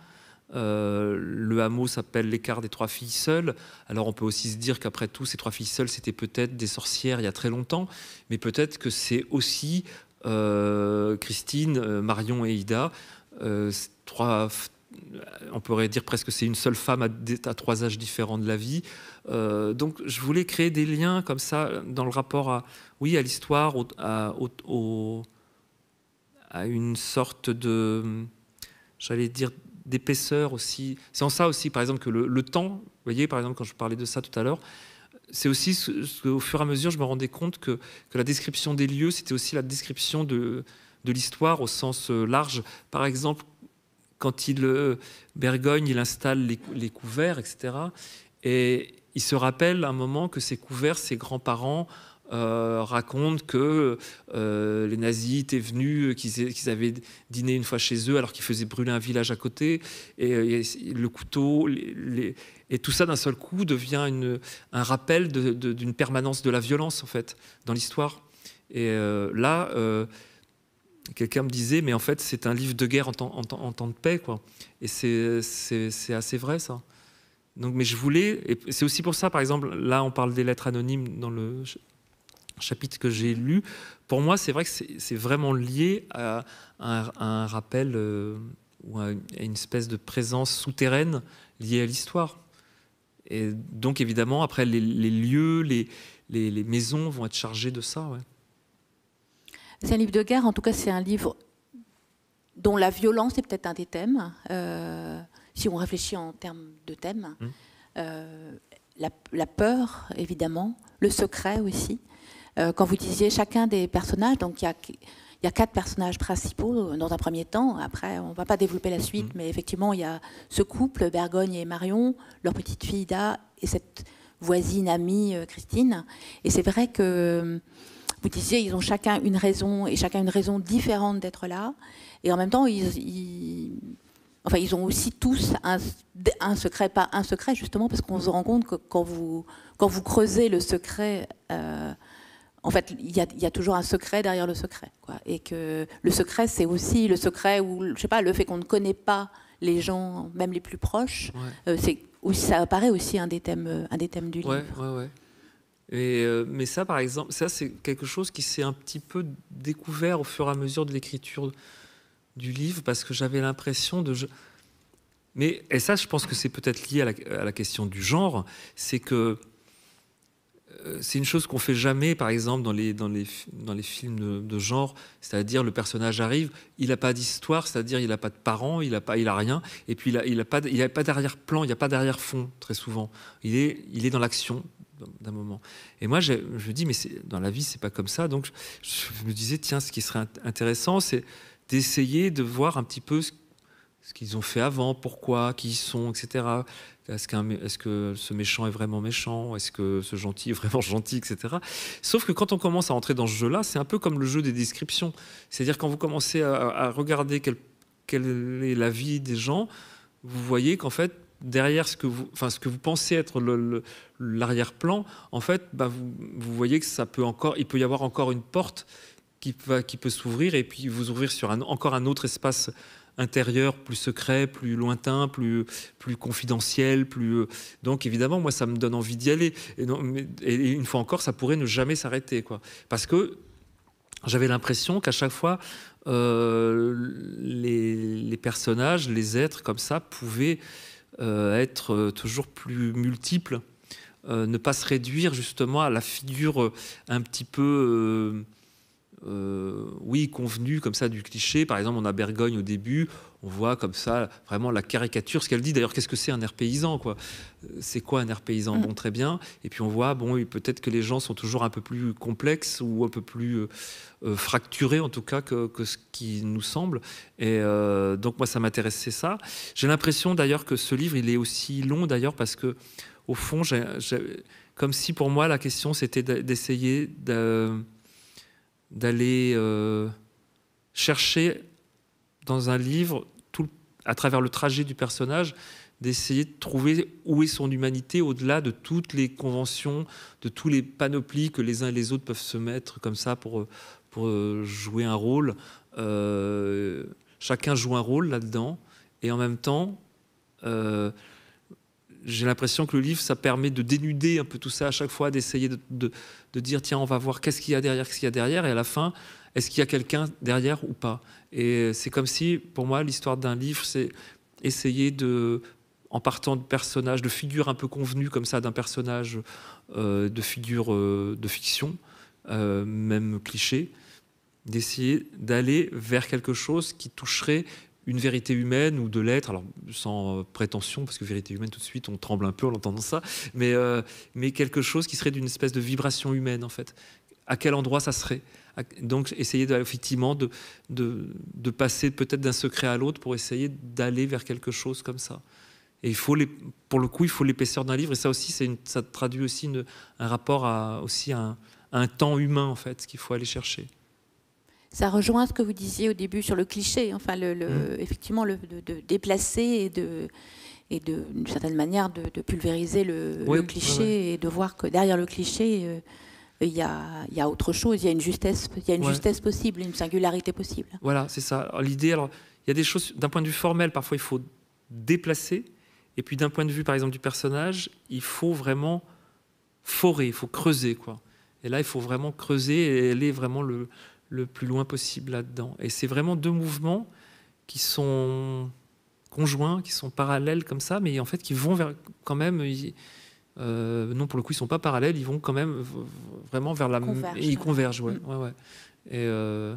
Speaker 2: euh, le hameau s'appelle l'écart des trois filles seules. Alors on peut aussi se dire qu'après tout, ces trois filles seules, c'était peut-être des sorcières il y a très longtemps, mais peut-être que c'est aussi euh, Christine, euh, Marion et Ida, trois on pourrait dire presque c'est une seule femme à, à, trois âges différents de la vie. donc je voulais créer des liens comme ça dans le rapport à, oui, à l'histoire, à, à, une sorte de, j'allais dire, d'épaisseur aussi. C'est en ça aussi, par exemple, que le, le, temps, vous voyez, par exemple, quand je parlais de ça tout à l'heure, c'est aussi ce, au fur et à mesure, je me rendais compte que, que la description des lieux, c'était aussi la description de, de l'histoire au sens euh, large. Par exemple, quand il euh, Bergogne, il installe les, couverts, etc. Et il se rappelle à un moment que ces couverts, ses grands-parents euh, raconte que euh, les nazis étaient venus, euh, qu'ils avaient dîné une fois chez eux alors qu'ils faisaient brûler un village à côté, et, le couteau, et tout ça d'un seul coup devient un rappel d'une permanence de la violence en fait dans l'histoire. Et là, quelqu'un me disait, mais en fait, c'est un livre de guerre en temps, de paix, quoi. Et c'est assez vrai, ça. Donc, mais je voulais, et c'est aussi pour ça, par exemple, là, on parle des lettres anonymes dans le chapitre que j'ai lu, pour moi, c'est vrai que c'est vraiment lié à un, rappel euh, ou à une espèce de présence souterraine liée à l'histoire. Et donc, évidemment, après, les, lieux, les, maisons vont être chargées de ça.
Speaker 1: C'est un livre de guerre, en tout cas, c'est un livre dont la violence est peut-être un des thèmes, euh, si on réfléchit en termes de thèmes. Hum. Euh, la, la, peur, évidemment, le secret aussi. Euh, quand vous disiez chacun des personnages, donc il y a il quatre personnages principaux dans un premier temps. Après, on ne va pas développer la suite, mm. mais effectivement, il y a ce couple, Bergogne et Marion, leur petite fille Ida et cette voisine amie euh, Christine. Et c'est vrai que euh, vous disiez, ils ont chacun une raison et chacun une raison différente d'être là. Et en même temps, ils, enfin, ils ont aussi tous un, secret, pas un secret justement, parce qu'on se rend compte que quand vous, quand vous creusez le secret en fait, il y, a toujours un secret derrière le secret. Quoi. Et que le secret, c'est aussi le secret ou, je sais pas, le fait qu'on ne connaît pas les gens, même les plus proches, euh, ça apparaît aussi un des thèmes, euh, un des thèmes du livre.
Speaker 2: Ouais, et euh, mais ça, par exemple, ça c'est quelque chose qui s'est un petit peu découvert au fur et à mesure de l'écriture du livre, parce que j'avais l'impression de... Mais et ça, je pense que c'est peut-être lié à la, à la, question du genre, c'est que euh, c'est une chose qu'on fait jamais, par exemple, dans les, dans les, dans les films de, genre, c'est-à-dire le personnage arrive, il n'a pas d'histoire, c'est-à-dire il n'a pas de parents, il n'a pas, il a rien, et puis il n'a il a pas, il pas d'arrière-plan, il n'y a pas d'arrière-fond très souvent. Il est, il est dans l'action d'un moment. Et moi, je, je dis, mais dans la vie, c'est pas comme ça. Donc, je, me disais, tiens, ce qui serait intéressant, c'est d'essayer de voir un petit peu ce ce qu'ils ont fait avant, pourquoi, qui ils sont, etc. Est-ce, qu'un, est-ce que ce méchant est vraiment méchant Est-ce que ce gentil est vraiment <laughs> gentil, etc. Sauf que quand on commence à entrer dans ce jeu-là, c'est un peu comme le jeu des descriptions. C'est-à-dire quand vous commencez à, regarder quelle, quelle, est la vie des gens, vous voyez qu'en fait, derrière ce que vous, enfin, ce que vous pensez être l'arrière-plan, en fait, bah, vous, voyez que ça peut encore, il peut y avoir encore une porte qui, va, qui peut s'ouvrir et puis vous ouvrir sur encore un autre espace intérieur, plus secret, plus lointain, plus, plus confidentiel. Plus... Euh, donc évidemment, moi, ça me donne envie d'y aller. Et, non, mais, et une fois encore, ça pourrait ne jamais s'arrêter. quoi. Parce que j'avais l'impression qu'à chaque fois, euh, les, personnages, les êtres comme ça pouvaient euh, être toujours plus multiples, ne pas se réduire justement à la figure un petit peu euh, oui, convenu comme ça du cliché. Par exemple, on a Bergogne au début, on voit comme ça vraiment la caricature, ce qu'elle dit. D'ailleurs, qu'est-ce que c'est un air paysan quoi C'est quoi un air paysan mm. Bon, très bien. Et puis on voit, bon, peut-être que les gens sont toujours un peu plus complexes ou un peu plus euh, euh, fracturés, en tout cas, que, ce qui nous semble. Et donc, moi, ça m'intéressait ça. J'ai l'impression d'ailleurs que ce livre, il est aussi long d'ailleurs parce que, au fond, comme si pour moi, la question, c'était d'essayer de d'aller euh, chercher dans un livre, tout, à travers le trajet du personnage, d'essayer de trouver où est son humanité au-delà de toutes les conventions, de tous les panoplies que les uns et les autres peuvent se mettre comme ça pour, pour euh, jouer un rôle. Euh, chacun joue un rôle là-dedans. Et en même temps, j'ai l'impression que le livre, ça permet de dénuder un peu tout ça à chaque fois, d'essayer de, de dire tiens, on va voir qu'est-ce qu'il y a derrière, qu'est-ce qu'il y a derrière, et à la fin, est-ce qu'il y a quelqu'un derrière ou pas Et c'est comme si, pour moi, l'histoire d'un livre, c'est essayer de en partant de personnages, de figures un peu convenues comme ça, d'un personnage euh, de figure euh, de fiction, euh, même cliché, d'essayer d'aller vers quelque chose qui toucherait une vérité humaine ou de l'être, alors sans euh, prétention, parce que vérité humaine tout de suite, on tremble un peu en l'entendant ça, euh, mais, quelque chose qui serait d'une espèce de vibration humaine en fait. À quel endroit ça serait Donc essayer de, effectivement de, passer peut-être d'un secret à l'autre pour essayer d'aller vers quelque chose comme ça. Et il faut les, pour le coup, il faut l'épaisseur d'un livre, et ça aussi, ça traduit aussi un rapport à, aussi un, un temps humain en fait, qu'il faut aller chercher
Speaker 1: ça rejoint ce que vous disiez au début sur le cliché, enfin, le, mm. effectivement, le, de, déplacer et de et d'une certaine manière de, pulvériser le, cliché et de voir que derrière le cliché, euh, il y, a, y, a, autre chose, il y a une, justesse, y a une justesse possible, une singularité possible.
Speaker 2: Voilà, c'est ça. l'idée, alors, il y a des choses, d'un point de vue formel, parfois il faut déplacer, et puis d'un point de vue, par exemple, du personnage, il faut vraiment forer, il faut creuser, quoi. Et là, il faut vraiment creuser et aller vraiment le, le plus loin possible là-dedans. Et c'est vraiment deux mouvements qui sont conjoints, qui sont parallèles comme ça, mais en fait qui vont vers quand même. Euh, non, pour le coup, ils sont pas parallèles, ils vont quand même vraiment vers la et ils convergent, ouais, mm. ouais, ouais. Et, euh,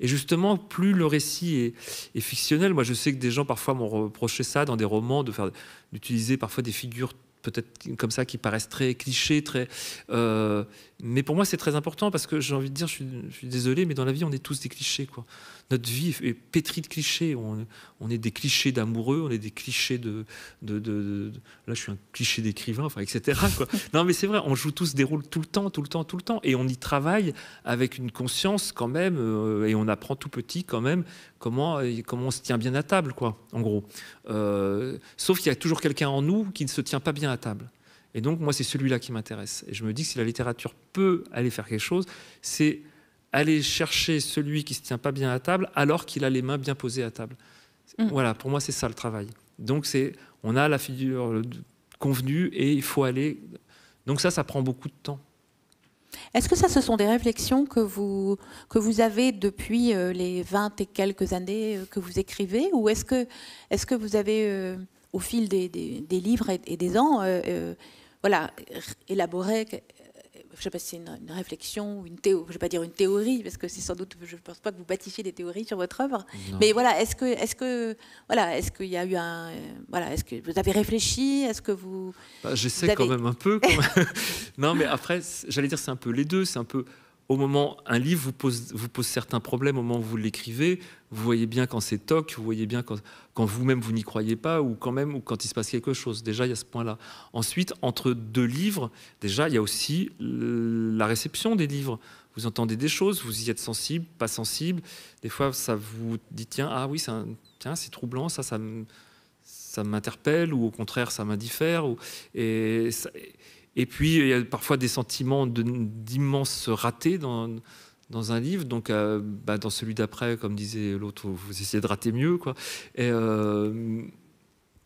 Speaker 2: et, justement, plus le récit est, est, fictionnel, moi je sais que des gens parfois m'ont reproché ça dans des romans, de faire d'utiliser parfois des figures peut-être comme ça qui paraissent très clichés, très. Euh, mais pour moi, c'est très important parce que j'ai envie de dire, je suis, je suis, désolé, mais dans la vie, on est tous des clichés, quoi notre vie est pétrie de clichés. On, est des clichés d'amoureux, on est des clichés de, de, Là, je suis un cliché d'écrivain, etc. <laughs> non, mais c'est vrai, on joue tous des rôles tout le temps, tout le temps, tout le temps. Et on y travaille avec une conscience quand même, euh, et on apprend tout petit quand même comment, euh, comment on se tient bien à table, quoi, en gros. Euh, sauf qu'il y a toujours quelqu'un en nous qui ne se tient pas bien à table. Et donc, moi, c'est celui-là qui m'intéresse. Et je me dis que si la littérature peut aller faire quelque chose, c'est aller chercher celui qui ne se tient pas bien à table alors qu'il a les mains bien posées à table. Mm. Voilà, pour moi, c'est ça le travail. Donc, c'est, on a la figure convenue et il faut aller. Donc, ça, ça prend beaucoup de temps.
Speaker 1: Est-ce que ça, ce sont des réflexions que vous, que vous avez depuis euh, les 20 et quelques années euh, que vous écrivez Ou est-ce que, est que vous avez, euh, au fil des, des, livres et, des ans, voilà, élaboré je ne sais pas si c'est une, réflexion ou une théorie, je vais pas dire une théorie, parce que c'est sans doute, je ne pense pas que vous bâtissiez des théories sur votre œuvre, mais voilà, est-ce que, est-ce que, voilà, est-ce qu'il y a eu un, voilà, est-ce que vous avez réfléchi, est-ce que vous,
Speaker 2: bah, j'essaie quand même un peu, <laughs> non, mais après, j'allais dire, c'est un peu les deux, c'est un peu au moment, un livre vous pose, vous pose certains problèmes au moment où vous l'écrivez. Vous voyez bien quand c'est toc, vous voyez bien quand, quand vous-même vous, n'y croyez pas, ou quand même, ou quand il se passe quelque chose. Déjà, il y a ce point-là. Ensuite, entre deux livres, déjà, il y a aussi la réception des livres. Vous entendez des choses, vous y êtes sensible, pas sensible. Des fois, ça vous dit tiens, ah oui, un, tiens, c'est troublant, ça, ça, ça m'interpelle, ou au contraire, ça m'indiffère. Ou, et ça, et puis, il y a parfois des sentiments d'immense ratés raté dans, dans un livre. Donc, euh, bah, dans celui d'après, comme disait l'autre, vous essayez de rater mieux, quoi. Et, euh,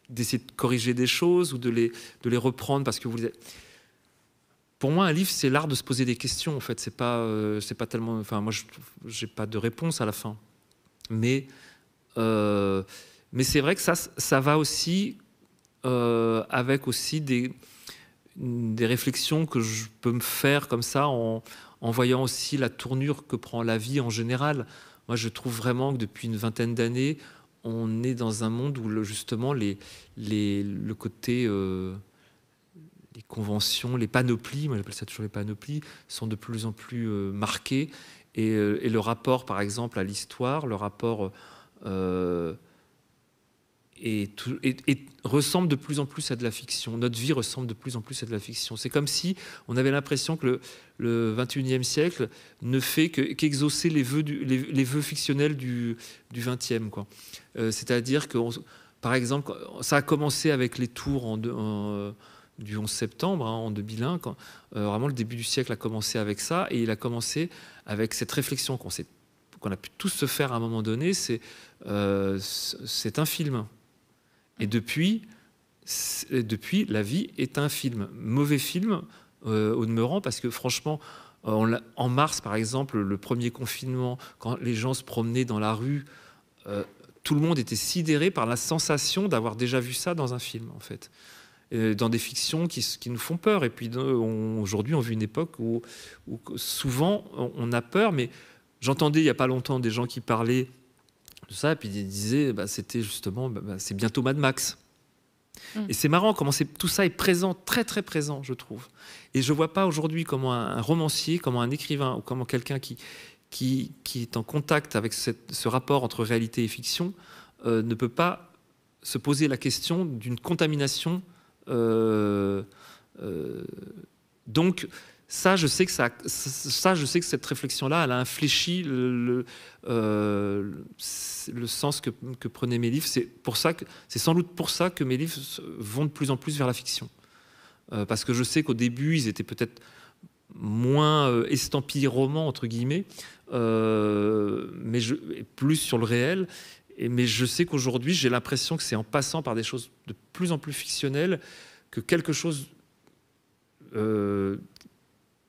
Speaker 2: d'essayer de corriger des choses ou de les, de les reprendre parce que vous les... Pour moi, un livre, c'est l'art de se poser des questions. En fait, c'est pas, euh, c'est pas tellement. Enfin, moi, j'ai pas de réponse à la fin. Mais, mais c'est vrai que ça, ça va aussi avec aussi des, des réflexions que je peux me faire comme ça en, voyant aussi la tournure que prend la vie en général. Moi, je trouve vraiment que depuis une vingtaine d'années, on est dans un monde où justement les, le côté, euh, les conventions, les panoplies, moi j'appelle ça toujours les panoplies, sont de plus en plus marqués, euh, marquées. Euh, et, le rapport, par exemple, à l'histoire, le rapport... Euh, et, et, ressemble de plus en plus à de la fiction. Notre vie ressemble de plus en plus à de la fiction. C'est comme si on avait l'impression que le, le, 21e siècle ne fait qu'exaucer les, vœux les, fictionnels du, du 20e. Euh, c'est-à-dire que, par exemple, ça a commencé avec les tours en, euh, du 11 septembre hein, en 2001. Quand, euh, vraiment, le début du siècle a commencé avec ça et il a commencé avec cette réflexion qu'on qu'on a pu tous se faire à un moment donné, c'est c'est un film. Et depuis, depuis, la vie est un film. Mauvais film, euh, au demeurant, parce que franchement, euh, en mars, par exemple, le premier confinement, quand les gens se promenaient dans la rue, euh, tout le monde était sidéré par la sensation d'avoir déjà vu ça dans un film, en fait. Dans des fictions qui, nous font peur. Et puis aujourd'hui, on vit une époque où, où souvent on a peur, mais j'entendais il n'y a pas longtemps des gens qui parlaient ça. Et puis il disait, bah, c'était justement, bah, bah, c'est bientôt Mad Max. Mm. Et c'est marrant comment tout ça est présent, très très présent, je trouve. Et je vois pas aujourd'hui comment un, romancier, comment un écrivain ou comment quelqu'un qui, qui, est en contact avec ce rapport entre réalité et fiction euh, ne peut pas se poser la question d'une contamination. Euh, euh, donc, ça, je sais que ça, ça, je sais que cette réflexion-là, elle a infléchi le, euh, sens que, prenaient mes livres. C'est pour ça que, c'est sans doute pour ça que mes livres vont de plus en plus vers la fiction, euh, parce que je sais qu'au début, ils étaient peut-être moins euh, estampillés romans entre guillemets, mais je, plus sur le réel. Et, mais je sais qu'aujourd'hui, j'ai l'impression que c'est en passant par des choses de plus en plus fictionnelles que quelque chose euh,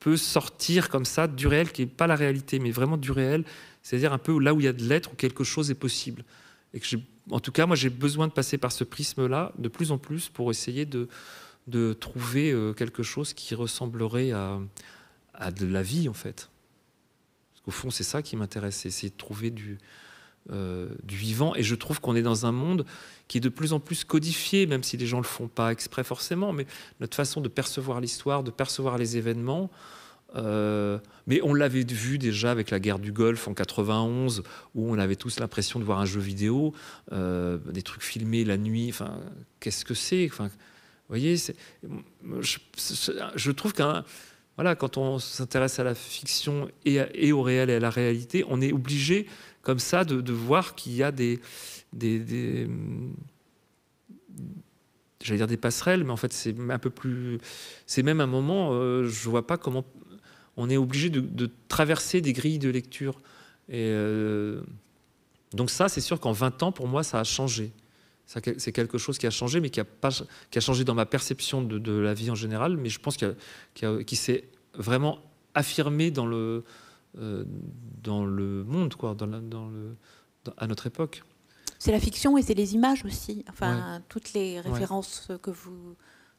Speaker 2: peut sortir comme ça du réel, qui n'est pas la réalité, mais vraiment du réel, c'est-à-dire un peu là où il y a de l'être, où quelque chose est possible. Et en tout cas, moi, j'ai besoin de passer par ce prisme-là de plus en plus pour essayer de, de trouver euh, quelque chose qui ressemblerait à, de la vie, en fait. Parce qu'au fond, c'est ça qui m'intéresse, c'est essayer de trouver du, euh, du vivant. Et je trouve qu'on est dans un monde qui est de plus en plus codifié, même si les gens ne le font pas exprès forcément, mais notre façon de percevoir l'histoire, de percevoir les événements. Euh, mais on l'avait vu déjà avec la guerre du Golfe en 91, où on avait tous l'impression de voir un jeu vidéo, euh, des trucs filmés la nuit. Enfin, qu'est-ce que c'est Enfin, voyez, je, je, trouve qu'un voilà, quand on s'intéresse à la fiction et, et, au réel et à la réalité, on est obligé comme ça, de, voir qu'il y a des, j'allais dire des passerelles, mais en fait c'est un peu plus, c'est même un moment, euh, je vois pas comment on est obligé de, traverser des grilles de lecture. Et euh, donc ça, c'est sûr qu'en 20 ans, pour moi, ça a changé. C'est quelque chose qui a changé, mais qui a, pas, qui a changé dans ma perception de, la vie en général, mais je pense qu'il qu qui s'est vraiment affirmé dans le, euh, dans le monde, quoi, dans, dans le, à notre époque.
Speaker 1: C'est la fiction et c'est les images aussi. Enfin, toutes les références que vous.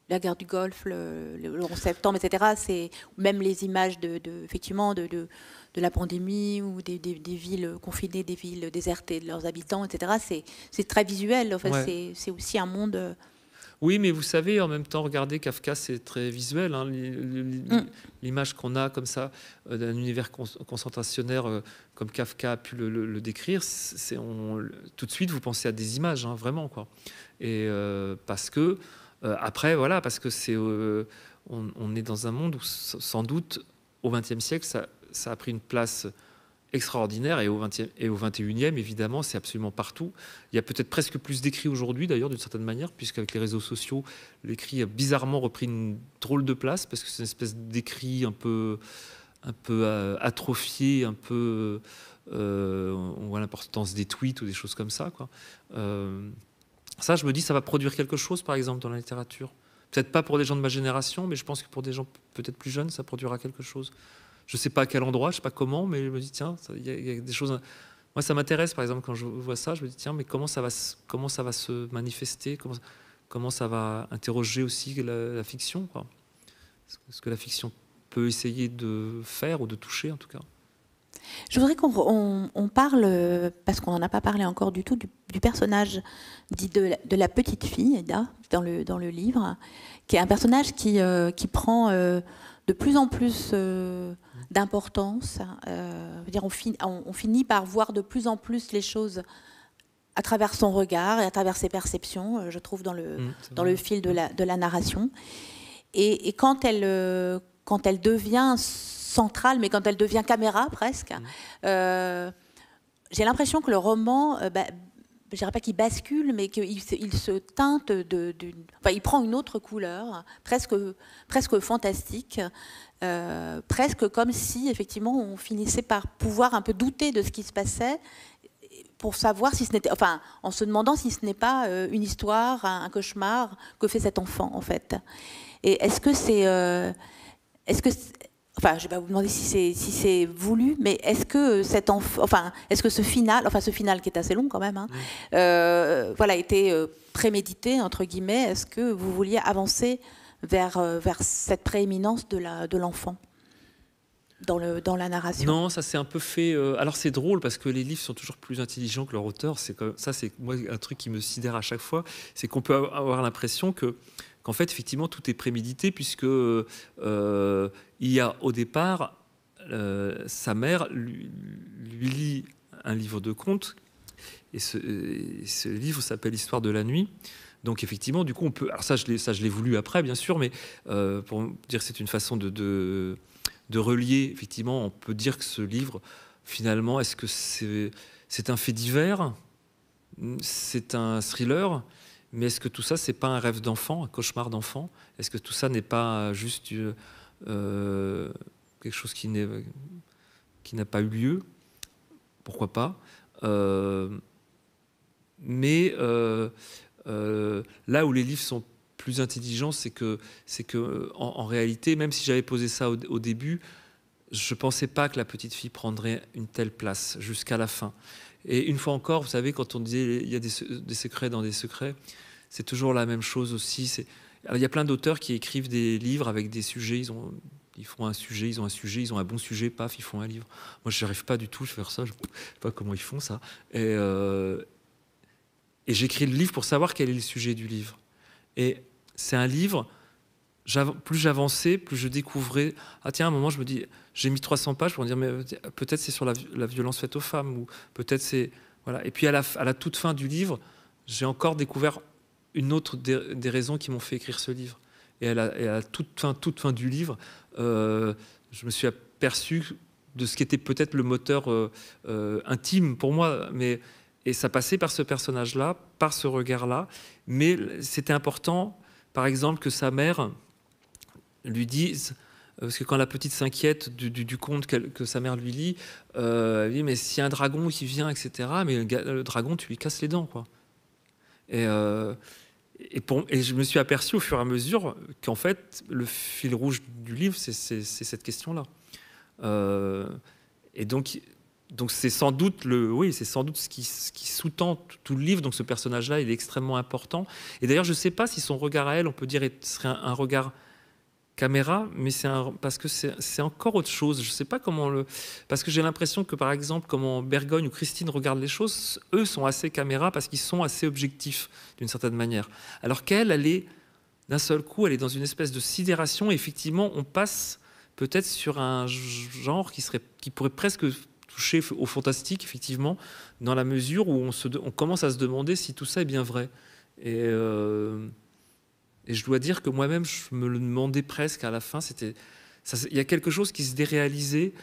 Speaker 1: La guerre du Golfe, le, 11 septembre, etc. C'est même les images de, effectivement de, la pandémie ou des, villes confinées, des villes désertées de leurs habitants, etc. C'est très visuel. c'est aussi un monde euh,
Speaker 2: oui, mais vous savez, en même temps, regardez, Kafka, c'est très visuel. Hein. Mm. L'image qu'on a comme ça euh, d'un univers concentrationnaire euh, comme Kafka a pu le, décrire, tout de suite, vous pensez à des images, hein, vraiment. Et euh, parce que, après, voilà, parce que c'est. on, est dans un monde où, sans doute, au XXe siècle, ça, ça a pris une place extraordinaire et au, 20 et au 21e, évidemment, c'est absolument partout. Il y a peut-être presque plus d'écrits aujourd'hui, d'ailleurs, d'une certaine manière, puisqu'avec les réseaux sociaux, l'écrit a bizarrement repris une drôle de place, parce que c'est une espèce d'écrit un peu, un peu euh, atrophié, un peu... Euh, on voit l'importance des tweets ou des choses comme ça. Quoi. Euh, ça, je me dis, ça va produire quelque chose, par exemple, dans la littérature. Peut-être pas pour des gens de ma génération, mais je pense que pour des gens peut-être plus jeunes, ça produira quelque chose je sais pas à quel endroit, je sais pas comment, mais je me dis tiens, il y, a des choses. Moi, ça m'intéresse, par exemple, quand je vois ça, je me dis tiens, mais comment ça va, comment ça va se manifester, comment, comment ça va interroger aussi la, fiction, quoi. ce que la fiction peut essayer de faire ou de toucher, en tout cas.
Speaker 1: Je voudrais qu'on on, parle, parce qu'on n'en a pas parlé encore du tout, du, personnage dit de la, petite fille, dans le, dans le livre, qui est un personnage qui, euh, qui prend euh, de plus en plus euh, d'importance. Hein, euh, on, finit par voir de plus en plus les choses à travers son regard et à travers ses perceptions, euh, je trouve, dans le, mm, fil mm. de la, narration. Et, quand, elle, devient centrale, mais quand elle devient caméra presque, mm. j'ai l'impression que le roman... Bah, je dirais pas qu'il bascule, mais qu'il se, il se teinte de, enfin, il prend une autre couleur, presque, presque fantastique, euh, presque comme si effectivement on finissait par pouvoir un peu douter de ce qui se passait pour savoir si ce n'était, enfin, en se demandant si ce n'est pas euh, une histoire, un, cauchemar que fait cet enfant en fait. Et est-ce que c'est, euh, est-ce que enfin, je vais pas vous demander si c'est si c'est voulu, mais est-ce que cet enfin, est-ce que ce final, enfin ce final qui est assez long quand même, hein, euh, voilà, était euh, prémédité entre guillemets. Est-ce que vous vouliez avancer vers euh, vers cette prééminence de la de l'enfant? Dans, le, dans la narration Non,
Speaker 2: ça c'est un peu fait. alors c'est drôle parce que les livres sont toujours plus intelligents que leur auteur. C'est ça, c'est moi un truc qui me sidère à chaque fois, c'est qu'on peut avoir l'impression que qu'en fait, effectivement, tout est prémédité, puisque euh, il y a au départ, euh, sa mère lui, lit un livre de contes, et ce, livre s'appelle Histoire de la nuit. Donc effectivement, du coup, on peut. Alors ça, je l'ai, voulu après, bien sûr, mais euh, pour dire que c'est une façon de, relier. Effectivement, on peut dire que ce livre, finalement, est-ce que c'est un fait divers C'est un thriller mais est-ce que tout ça, c'est pas un rêve d'enfant, un cauchemar d'enfant Est-ce que tout ça n'est pas juste euh, quelque chose qui n'a pas eu lieu Pourquoi pas euh, Mais euh, là où les livres sont plus intelligents, c'est que que en, réalité, même si j'avais posé ça au, début, je ne pensais pas que la petite fille prendrait une telle place jusqu'à la fin. Et une fois encore, vous savez, quand on disait il y a des, secrets dans des secrets, c'est toujours la même chose aussi. il y a plein d'auteurs qui écrivent des livres avec des sujets. Ils, ont, ils font un sujet, ils ont un sujet, ils ont un bon sujet, paf, ils font un livre. Moi, je n'arrive pas du tout à faire ça. Je ne sais pas comment ils font ça. Et, euh, et j'écris le livre pour savoir quel est le sujet du livre. Et c'est un livre. Plus j'avançais, plus je découvrais. Ah tiens, à un moment, je me dis, j'ai mis 300 pages pour me dire, mais euh, peut-être c'est sur la, violence faite aux femmes, ou peut-être c'est. Voilà. Et puis à la, toute fin du livre, j'ai encore découvert une autre des, raisons qui m'ont fait écrire ce livre. Et à la, à toute, fin, toute fin du livre, euh, je me suis aperçu de ce qui était peut-être le moteur euh, intime pour moi, mais et ça passait par ce personnage-là, par ce regard-là. Mais c'était important, par exemple, que sa mère lui dise euh, parce que quand la petite s'inquiète du, conte que, sa mère lui lit, euh, elle dit Mais s'il y a un dragon qui vient, etc., mais le, dragon, tu lui casses les dents. Quoi. Et, euh, et, et je me suis aperçu au fur et à mesure qu'en fait, le fil rouge du livre, c'est cette question-là. et donc, donc c'est sans doute le, oui, c'est sans doute ce qui, qui sous-tend tout le livre. Donc ce personnage-là, il est extrêmement important. Et d'ailleurs, je ne sais pas si son regard à elle, on peut dire, serait un regard caméra, mais c'est parce que c'est encore autre chose. Je sais pas comment le. Parce que j'ai l'impression que, par exemple, comment Bergogne ou Christine regardent les choses, eux sont assez caméra parce qu'ils sont assez objectifs, d'une certaine manière. Alors qu'elle, elle est. D'un seul coup, elle est dans une espèce de sidération. effectivement, on passe peut-être sur un genre qui, serait, qui pourrait presque toucher au fantastique, effectivement, dans la mesure où on, se, commence à se demander si tout ça est bien vrai. Et. Euh, et je dois dire que moi-même, je me le demandais presque à la fin. C'était, il y a quelque chose qui se déréalisait.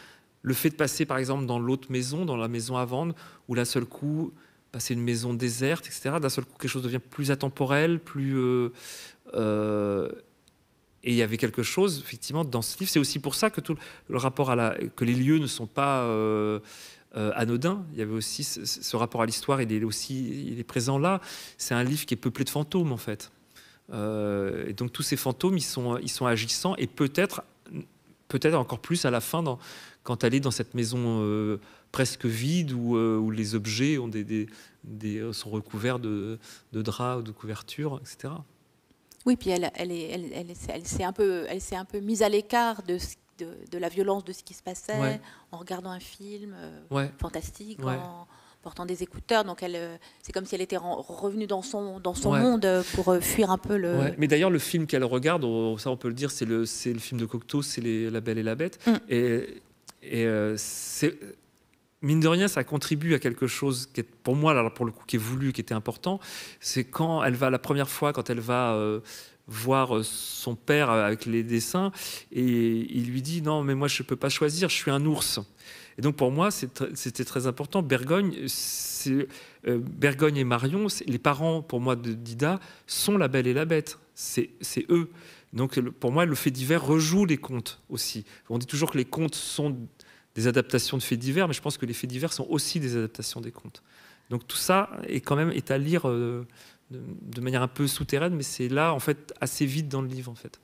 Speaker 2: Le fait de passer, par exemple, dans l'autre maison, dans la maison à vendre, où d'un seul coup, passer bah, une maison déserte, etc. D'un seul coup, quelque chose devient plus atemporel, plus. Euh, euh, et il y avait quelque chose, effectivement, dans ce livre. C'est aussi pour ça que tout le rapport à la, que les lieux ne sont pas euh, anodins. Il y avait aussi ce, rapport à l'histoire. Il est aussi, il est présent là. C'est un livre qui est peuplé de fantômes, en fait. Euh, et donc tous ces fantômes, ils sont, ils sont agissants et peut-être peut-être encore plus à la fin dans, quand elle est dans cette maison euh, presque vide euh, où, les objets ont des, sont recouverts de, draps ou de couvertures, etc.
Speaker 1: Oui, puis elle, elle, est, elle, elle, elle s'est un peu, elle s'est un peu mise à l'écart de, de, la violence de ce qui se passait en regardant un film fantastique. En, portant des écouteurs. Donc elle, euh, c'est comme si elle était revenue dans son, dans son monde euh, pour euh, fuir un peu le. Mais
Speaker 2: d'ailleurs, le film qu'elle regarde, ça on peut le dire, c'est le, c'est le film de Cocteau, c'est La Belle et la Bête. Mm. Et, et c'est. Mine de rien, ça contribue à quelque chose qui est, pour moi, alors pour le coup, qui est voulu, qui était important. C'est quand elle va, la première fois, quand elle va voir son père avec les dessins, et il lui dit Non, mais moi, je ne peux pas choisir, je suis un ours. Et donc pour moi, c'était très important. Bergogne, euh, Bergogne et Marion, les parents pour moi de Dida sont la belle et la bête. C'est eux. Donc pour moi, le fait divers rejoue les contes aussi. On dit toujours que les contes sont des adaptations de faits divers, mais je pense que les faits divers sont aussi des adaptations des contes. Donc tout ça est quand même est à lire euh, de, de manière un peu souterraine, mais c'est là en fait assez vite dans le livre en fait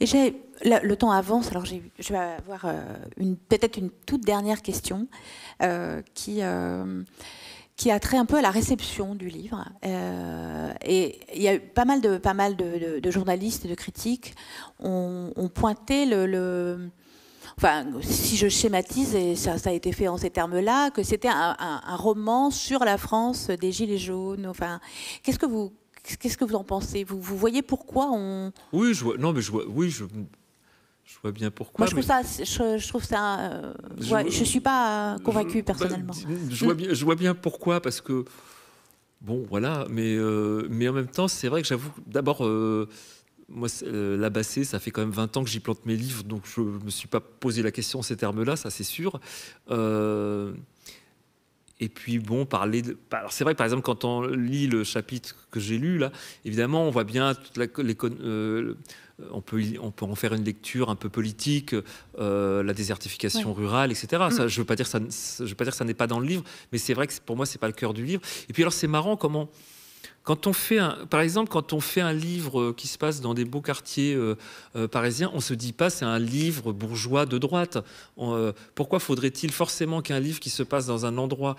Speaker 1: le, temps avance, alors je vais avoir euh, peut-être une toute dernière question euh, qui, euh, qui a trait un peu à la réception du livre. et il y a eu pas mal de, pas mal de, journalistes, de critiques ont, ont pointé le, enfin, si je schématise, et ça, a été fait en ces termes-là, que c'était un, un roman sur la France des Gilets jaunes. Enfin, qu'est-ce que vous, Qu'est-ce que vous en pensez vous, voyez pourquoi on.
Speaker 2: Oui, je vois, non, mais je vois, oui, je, vois bien pourquoi. Moi, je trouve
Speaker 1: ça. Je, trouve ça. Euh, suis pas convaincu bah, personnellement.
Speaker 2: je vois bien. pourquoi parce que bon, voilà. Mais euh, mais en même temps, c'est vrai que j'avoue. D'abord. Euh, moi, la Bassée, ça fait quand même 20 ans que j'y plante mes livres, donc je ne me suis pas posé la question en ces termes-là, ça c'est sûr. Et puis bon, parler. De... Bah, alors c'est vrai, par exemple, quand on lit le chapitre que j'ai lu là, évidemment, on voit bien toute la, les, euh, on peut on peut en faire une lecture un peu politique, euh, la désertification rurale, etc. Je Ça, mm. je veux pas dire ça, je veux pas dire ça n'est pas dans le livre, mais c'est vrai que pour moi c'est pas le cœur du livre. Et puis alors c'est marrant comment quand on fait par exemple, quand on fait un livre euh, qui se passe dans des beaux quartiers euh, euh, parisiens, on ne se dit pas c'est un livre bourgeois de droite. pourquoi faudrait-il forcément qu'un livre qui se passe dans un endroit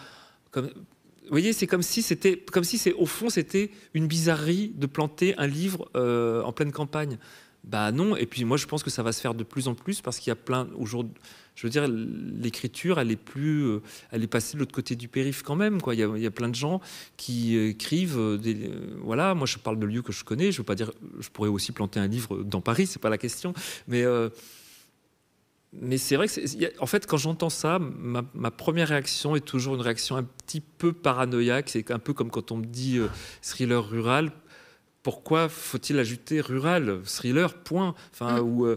Speaker 2: comme, vous voyez, c'est comme si c'était, comme si c'est au fond c'était une bizarrerie de planter un livre en pleine campagne. Ben non. Et puis moi, je pense que ça va se faire de plus en plus parce qu'il y a plein aujourd'hui je veux dire, l'écriture, elle est plus, euh, elle est passée de l'autre côté du périph quand même. Quoi. Il, y a, plein de gens qui euh, écrivent. Euh, des, voilà, moi je parle de lieux que je connais. Je veux pas dire, je pourrais aussi planter un livre dans Paris, c'est pas la question. Mais mais c'est vrai que, en fait, quand j'entends ça, ma, première réaction est toujours une réaction un petit peu paranoïaque. C'est un peu comme quand on me dit thriller rural. Pourquoi faut-il ajouter rural, thriller, point Enfin, mm. ou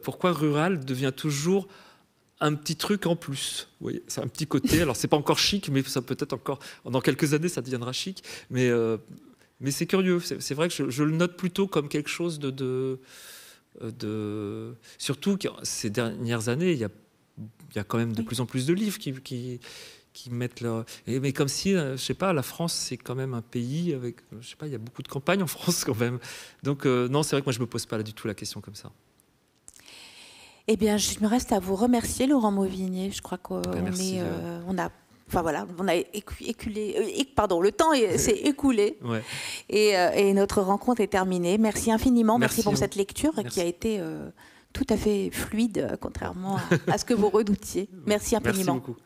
Speaker 2: pourquoi rural devient toujours un petit truc en plus. oui c'est un petit côté. Alors, c'est pas encore chic, mais ça peut être encore. Dans quelques années, ça deviendra chic. Mais, euh, mais c'est curieux. C'est, vrai que je, le note plutôt comme quelque chose de. de, Surtout que ces dernières années, il y a, quand même de plus en plus de livres qui. qui, mettent leur... Et, mais comme si, euh, je sais pas, la France, c'est quand même un pays avec... Je sais pas, il y a beaucoup de campagnes en France quand même. Donc euh, non, c'est vrai que moi, je me pose pas là, du tout la question comme ça.
Speaker 1: Eh bien, je me reste à vous remercier, Laurent Mauvigné. Je crois qu'on ben, euh, on a enfin voilà, on a éculé, euh, pardon, le temps s'est <laughs> écoulé euh, et, notre rencontre est terminée. Merci infiniment, merci, pour cette lecture qui a été tout à fait fluide, contrairement à, à, ce que vous redoutiez. <laughs> Merci infiniment. Merci beaucoup.